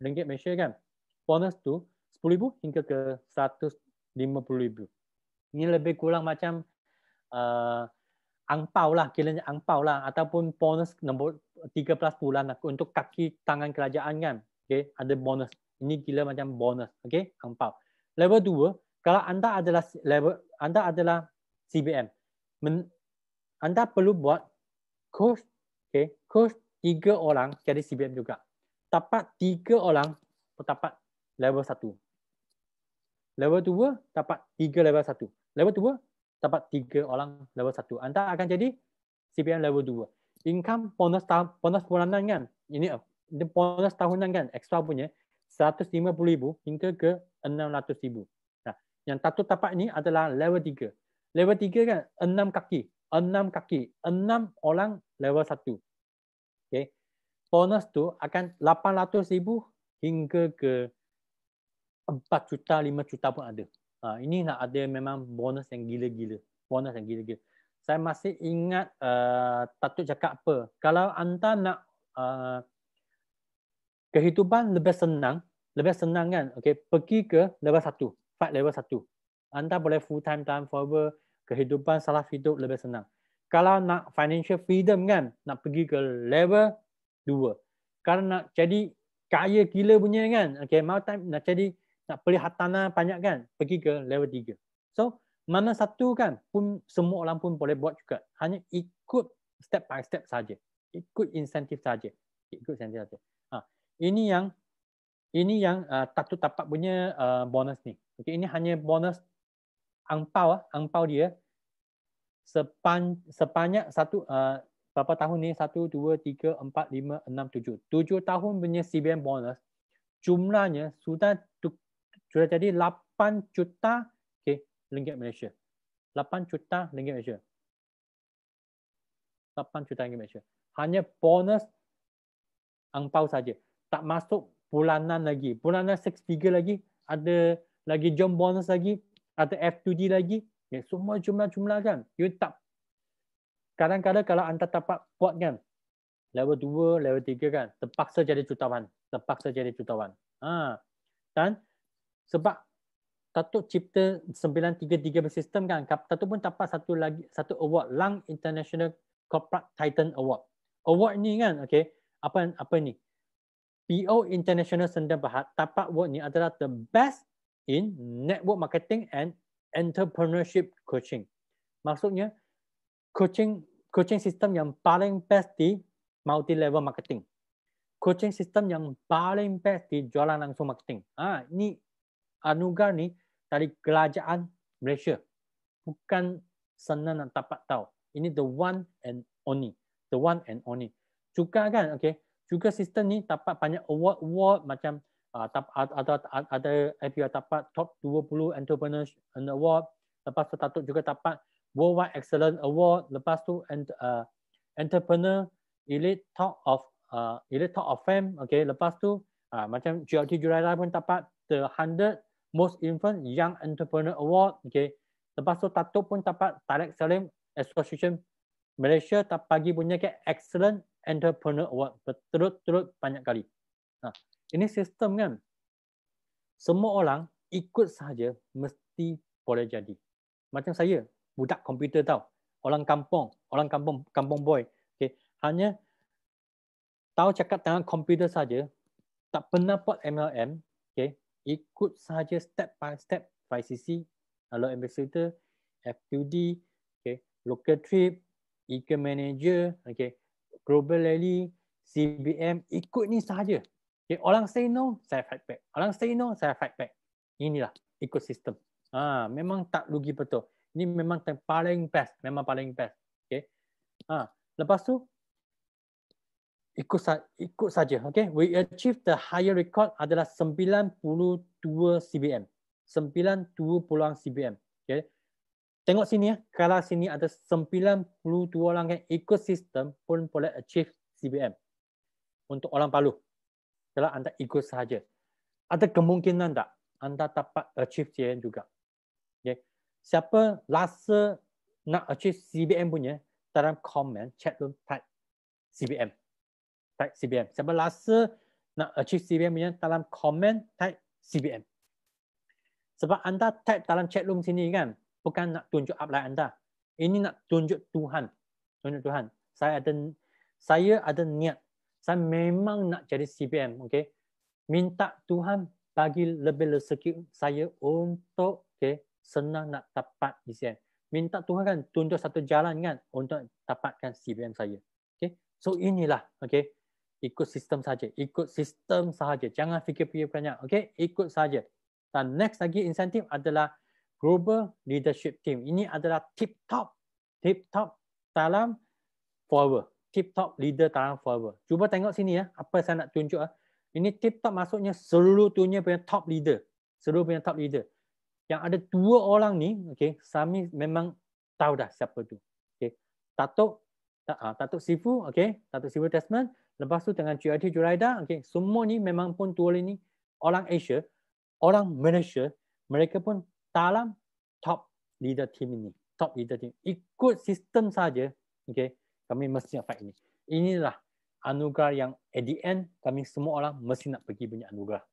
ringgit Malaysia kan. Bonus tu 10,000 hingga ke 150,000. ni lebih kurang macam uh, angpau lah kiranya angpau lah ataupun bonus nombor 13 bulan lah untuk kaki tangan kerajaan kan okey ada bonus ini kira macam bonus okey angpau level 2 kalau anda adalah level anda adalah CBM men, anda perlu buat kurs okey kurs 3 orang jadi CBM juga dapat 3 orang dapat level 1 level 2 dapat 3 level 1 level 2 dapat tiga orang level satu. Anda akan jadi CPM level dua. Income bonus tahun bonus bulanan kan. Ini eh, bonus tahunan kan extra punya seratus lima puluh ribu hingga ke enam ratus ribu. Nah, yang satu tapak ni adalah level tiga. Level tiga kan enam kaki, enam kaki, enam orang level satu. Okay, Bonus tu akan lapan ratus ribu hingga ke empat juta, lima juta pun ada. Ha, ini nak ada memang bonus yang gila-gila. Bonus yang gila-gila. Saya masih ingat uh, Tatuk cakap apa. Kalau anda nak uh, kehidupan lebih senang, lebih senang kan, okay, pergi ke level satu, Fight level satu. Anda boleh full time, time forever. Kehidupan salah hidup lebih senang. Kalau nak financial freedom kan, nak pergi ke level dua. Kalau nak jadi kaya gila punya kan, okay, mau time nak jadi nak perlihatanan lah banyak kan pergi ke level 3 so mana satu kan pun semua orang pun boleh buat juga hanya ikut step by step saja ikut insentif saja ikut insentif saja ha. ini yang ini yang uh, tatu tapak punya uh, bonus ni okay ini hanya bonus angpau ah angpau dia sepan sepanjang satu uh, berapa tahun ni satu dua tiga empat lima enam tujuh tujuh tahun punya CBM bonus jumlahnya sudah sudah jadi 8 juta okey ringgit Malaysia 8 juta ringgit Malaysia 8 juta ringgit Malaysia hanya bonus angpau saja tak masuk bulanan lagi bulanan six lagi ada lagi jom bonus lagi ada F2D lagi okay, ya, semua jumlah-jumlah kan you tak kadang-kadang kalau anda dapat buat kan level 2 level 3 kan terpaksa jadi jutawan terpaksa jadi jutawan ha dan sebab Datuk cipta 933 bersistem kan Datuk pun dapat satu lagi satu award Lang International Corporate Titan Award award ni kan okey apa apa ni PO International Sendang Bahat dapat award ni adalah the best in network marketing and entrepreneurship coaching maksudnya coaching coaching system yang paling best di multi level marketing coaching system yang paling best di jualan langsung marketing ah ha, ni anugerah ni dari kerajaan Malaysia. Bukan senang nak dapat tahu. Ini the one and only. The one and only. Juga kan, okay. Juga sistem ni dapat banyak award-award macam ah, ada ada FBI dapat top 20 entrepreneur award. Lepas tu Tatuk juga dapat Worldwide Excellent Award. Lepas tu and, uh, Entrepreneur Elite Top of uh, Elite Top of Fame. Okay. Lepas tu uh, macam GLT Jurai pun dapat the 100 Most Infant Young Entrepreneur Award. Okay. Lepas tu tato pun dapat Direct Selim Association Malaysia tak bagi punya ke Excellent Entrepreneur Award. Berturut-turut banyak kali. Nah, ha, ini sistem kan. Semua orang ikut saja mesti boleh jadi. Macam saya, budak komputer tau. Orang kampung, orang kampung, kampung boy. Okay. Hanya tahu cakap tentang komputer saja tak pernah buat MLM, ikut sahaja step by step 5cc uh, alert ambassador F2D okay local trip eco manager okay global rally CBM ikut ni sahaja okay orang say no saya fight back orang say no saya fight back inilah ekosistem ha memang tak rugi betul ni memang paling best memang paling best okay ha lepas tu ikut ikut saja okey we achieve the higher record adalah 92 cbm 92 cbm okey tengok sini ya eh? kalau sini ada 92 orang kan ekosistem pun boleh achieve cbm untuk orang palu kalau anda ikut saja ada kemungkinan tak anda dapat achieve cbm juga okey siapa rasa nak achieve cbm punya dalam komen chat room type cbm type CBM. Siapa rasa nak achieve CBM punya dalam comment type CBM. Sebab anda type dalam chat room sini kan, bukan nak tunjuk upline anda. Ini nak tunjuk Tuhan. Tunjuk Tuhan. Saya ada saya ada niat. Saya memang nak jadi CBM. Okay. Minta Tuhan bagi lebih rezeki saya untuk okay, senang nak dapat sini. Minta Tuhan kan tunjuk satu jalan kan untuk dapatkan CBM saya. Okay. So inilah. Okay ikut sistem saja ikut sistem saja jangan fikir-fikir banyak okey ikut saja dan next lagi insentif adalah global leadership team ini adalah tip top tip top dalam forever tip top leader dalam forever cuba tengok sini ya apa saya nak tunjuk ah. ini tip top maksudnya seluruh dunia punya top leader seluruh punya top leader yang ada dua orang ni okey sami memang tahu dah siapa tu okey tatok Tatuk ah, Sifu, okay. Tatuk Sifu Desmond Lepas tu dengan CUIT Juraida, okay, semua ni memang pun tool ini orang Asia, orang Malaysia, mereka pun dalam top leader team ini. Top leader team. Ikut sistem saja, okay, kami mesti nak fight ini. Inilah anugerah yang at the end, kami semua orang mesti nak pergi punya anugerah.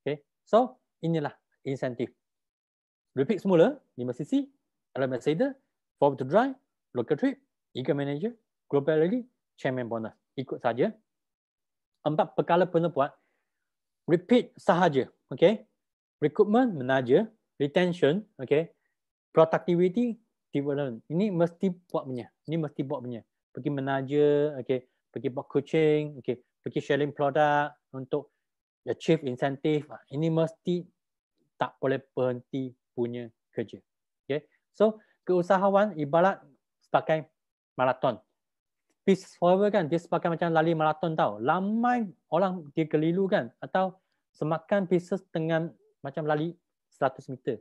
Okay. So, inilah insentif. Repeat semula, 5cc, alam Seder, forward to drive, local trip, eager manager, global rally, chairman bonus ikut saja. Empat perkara perlu buat. Repeat sahaja. Okay. Recruitment, menaja. Retention, okay. Productivity, development. Ini mesti buat punya. Ini mesti buat punya. Pergi menaja, okay. Pergi buat coaching, okay. Pergi sharing produk untuk achieve incentive. Ini mesti tak boleh berhenti punya kerja. Okay. So, keusahawan ibarat sebagai maraton peace forever kan dia sebagai macam lari maraton tau ramai orang dia keliru kan atau semakan pieces dengan macam lari 100 meter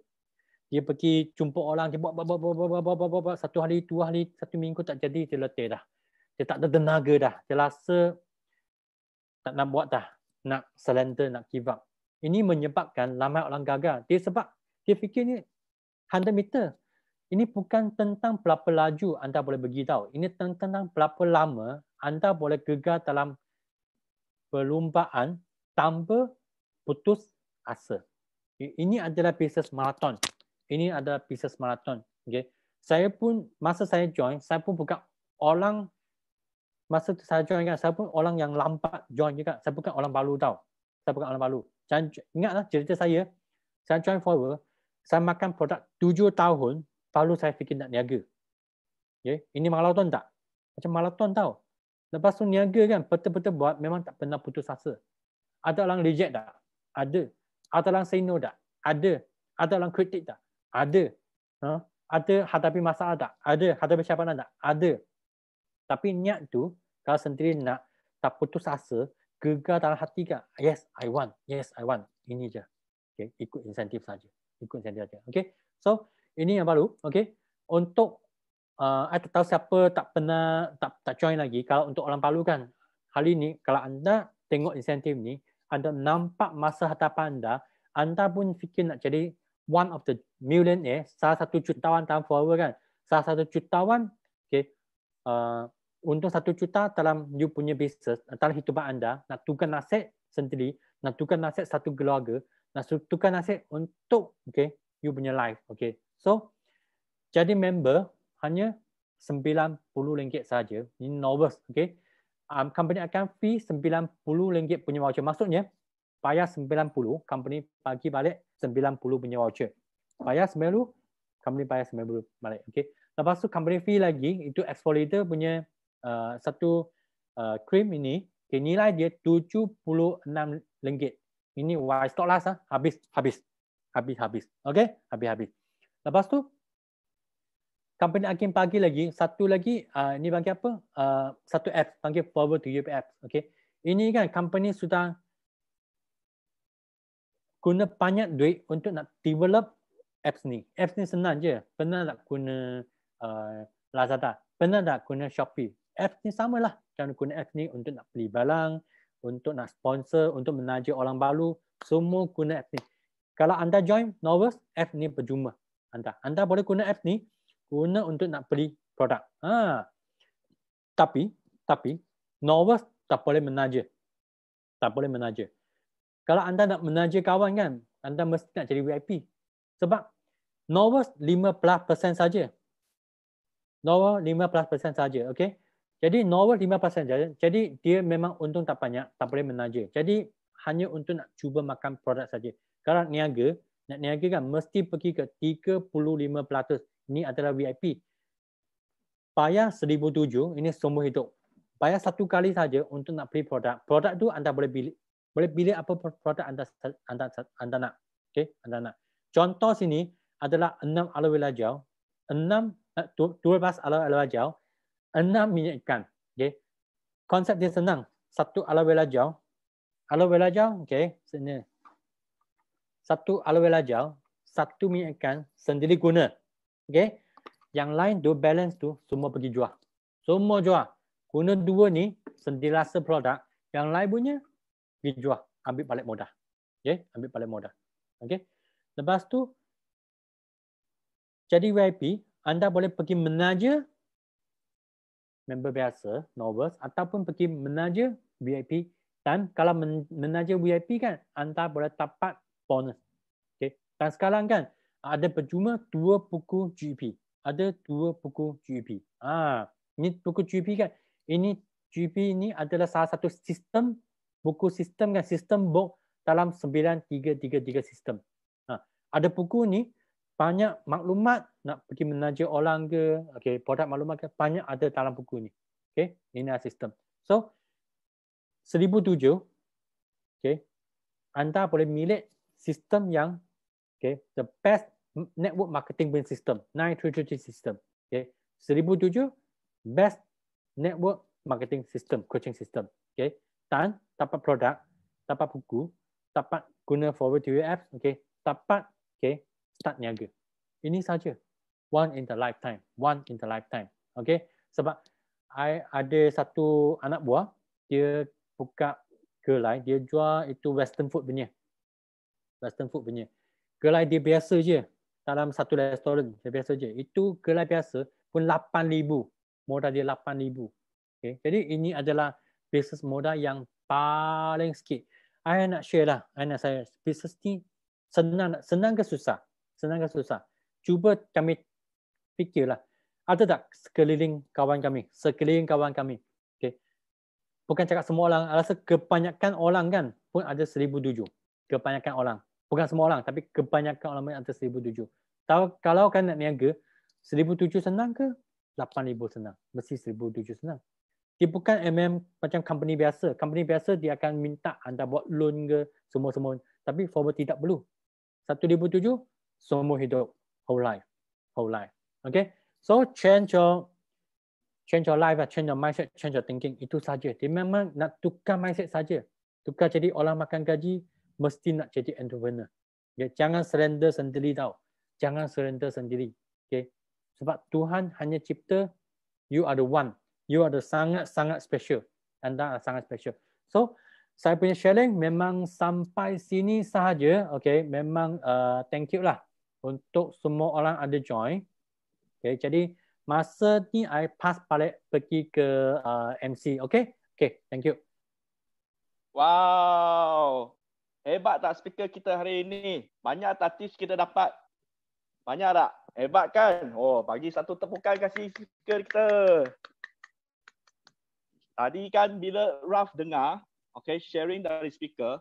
dia pergi jumpa orang dia buat buat buat buat buat buat satu hari dua hari satu minggu tak jadi dia letih dah dia tak ada tenaga dah dia rasa tak nak buat dah nak surrender nak give up ini menyebabkan lama orang gagal dia sebab dia fikir ni 100 meter ini bukan tentang berapa laju anda boleh pergi tahu. Ini tentang berapa lama anda boleh gegar dalam perlumbaan tanpa putus asa. Ini adalah bisnes maraton. Ini adalah bisnes maraton. Okay. Saya pun, masa saya join, saya pun bukan orang, masa saya join kan, saya pun orang yang lambat join juga. Saya bukan orang baru tahu. Saya bukan orang baru. ingatlah cerita saya, saya join forward, saya makan produk tujuh tahun, Baru saya fikir nak niaga. Okay. Ya, ini maraton tak? Macam maraton tau. Lepas tu niaga kan, betul-betul buat memang tak pernah putus asa. Ada orang reject tak? Ada. Ada orang say no tak? Ada. Ada orang kritik tak? Ada. Ha? Ada hadapi masalah tak? Ada hadapi cabaran tak? Ada. Tapi niat tu, kalau sendiri nak tak putus asa, gegar dalam hati kan, yes, I want. Yes, I want. Ini je. Okay. Ikut insentif saja. Ikut insentif saja. Okay. So, ini yang baru okey untuk uh, atau tahu siapa tak pernah tak tak join lagi kalau untuk orang Palu kan hari ini kalau anda tengok insentif ni anda nampak masa hadapan anda anda pun fikir nak jadi one of the million eh salah satu jutawan tahun forward kan salah satu jutawan okey uh, untuk satu juta dalam you punya business dalam hitungan anda nak tukar nasib sendiri nak tukar nasib satu keluarga nak tukar nasib untuk okey you punya life okey So jadi member hanya RM90 saja. Ini novice, okay? Um, company akan fee RM90 punya voucher. Maksudnya bayar RM90, company bagi balik RM90 punya voucher. Bayar RM90, company bayar RM90 balik, okay? Lepas tu company fee lagi itu exfoliator punya uh, satu uh, cream ini, okay, nilai dia RM76. Ini white stock last ha? habis habis habis habis. okay? habis habis. Lepas tu, company Akin pagi lagi, satu lagi, uh, ini panggil apa? Uh, satu app, panggil Forward to Europe app. Okay. Ini kan company sudah guna banyak duit untuk nak develop apps ni. Apps ni senang je. Pernah tak guna uh, Lazada? Pernah tak guna Shopee? Apps ni samalah. Jangan guna apps ni untuk nak beli balang, untuk nak sponsor, untuk menaja orang baru. Semua guna apps ni. Kalau anda join Novus, apps ni berjumlah anda. Anda boleh guna app ni guna untuk nak beli produk. Ha. Tapi, tapi novel tak boleh menaja. Tak boleh menaja. Kalau anda nak menaja kawan kan, anda mesti nak jadi VIP. Sebab novel 15% saja. Novel 15% saja, okey. Jadi novel 5% saja. Jadi dia memang untung tak banyak, tak boleh menaja. Jadi hanya untuk nak cuba makan produk saja. Kalau niaga, nak niaga kan mesti pergi ke 35% ini adalah VIP bayar 1007 ini semua hidup bayar satu kali saja untuk nak beli produk produk tu anda boleh beli boleh pilih apa produk anda anda anda nak okay? anda nak contoh sini adalah 6 aloe vera gel 6 eh, 12 aloe vera gel 6 minyak ikan okay? konsep dia senang satu aloe vera gel aloe vera gel okey sini satu aloe vera gel, satu minyakkan sendiri guna. Okey. Yang lain do balance tu semua pergi jual. Semua jual. Guna dua ni sendiri rasa produk, yang lain punya pergi jual, ambil balik modal. Okey, ambil balik modal. Okey. Lepas tu jadi VIP, anda boleh pergi menaja member biasa, novice ataupun pergi menaja VIP dan kalau menaja VIP kan anda boleh dapat bonus. Okay. Dan sekarang kan ada percuma dua buku GEP. Ada dua buku GEP. Ah, ha, ini buku GEP kan. Ini GEP ini adalah salah satu sistem buku sistem kan sistem book dalam 9333 sistem. Ah, ada buku ni banyak maklumat nak pergi menaja orang ke, okay, produk maklumat ke, banyak ada dalam buku ni. Okay, ini sistem. So, 1007, okay, anda boleh milik sistem yang okay, the best network marketing win system, 9333 system. Okay. seribu 1007 best network marketing system, coaching system. Okay. Dan dapat produk, dapat buku, dapat guna forward to apps, okay. dapat okay, start niaga. Ini saja. One in the lifetime. One in the lifetime. Okay. Sebab I ada satu anak buah, dia buka gelai, dia jual itu western food punya western food punya. Gelai dia biasa je dalam satu restoran dia biasa je. Itu gelai biasa pun 8000. Modal dia 8000. Okay. Jadi ini adalah business modal yang paling sikit. I nak share lah. I nak saya business ni senang senang ke susah? Senang ke susah? Cuba kami fikirlah. Ada tak sekeliling kawan kami? Sekeliling kawan kami. Okay. Bukan cakap semua orang. Rasa kebanyakan orang kan pun ada 1007. Kebanyakan orang bukan semua orang tapi kebanyakan orang main atas 1007. Tahu kalau kan nak niaga 1007 senang ke 8000 senang? Mesti 1007 senang. Dia bukan MM macam company biasa. Company biasa dia akan minta anda buat loan ke semua-semua. Tapi forward tidak perlu. 1007 semua hidup. Whole life. Whole life. Okay. So change your change your life, lah. change your mindset, change your thinking. Itu saja. Dia memang nak tukar mindset saja. Tukar jadi orang makan gaji, mesti nak jadi entrepreneur. Okay? Ya, jangan surrender sendiri tau. Jangan surrender sendiri. Okay? Sebab Tuhan hanya cipta, you are the one. You are the sangat-sangat special. Anda adalah sangat special. So, saya punya sharing memang sampai sini sahaja. Okay? Memang uh, thank you lah untuk semua orang ada join. Okay? Jadi, masa ni I pass balik pergi ke uh, MC. Okay? Okay, thank you. Wow. Hebat tak speaker kita hari ini? Banyak tak tips kita dapat? Banyak tak? Hebat kan? Oh, bagi satu tepukan kasih speaker kita. Tadi kan bila Raf dengar, okay, sharing dari speaker,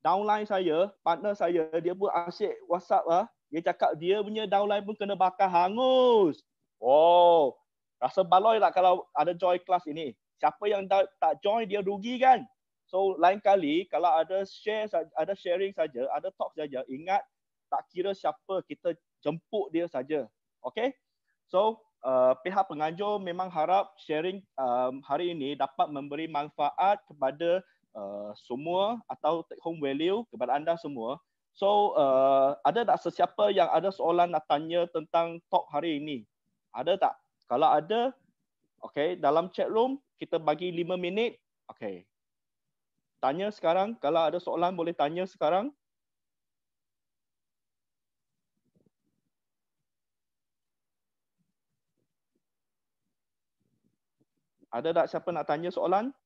downline saya, partner saya, dia pun asyik WhatsApp lah. Dia cakap dia punya downline pun kena bakar hangus. Oh, rasa baloi lah kalau ada join kelas ini. Siapa yang tak join dia rugi kan? So lain kali kalau ada share ada sharing saja, ada talk saja, ingat tak kira siapa kita jemput dia saja. Okay? So uh, pihak penganjur memang harap sharing um, hari ini dapat memberi manfaat kepada uh, semua atau take home value kepada anda semua. So uh, ada tak sesiapa yang ada soalan nak tanya tentang talk hari ini? Ada tak? Kalau ada, okay, dalam chat room kita bagi 5 minit. Okay, Tanya sekarang. Kalau ada soalan boleh tanya sekarang. Ada tak siapa nak tanya soalan?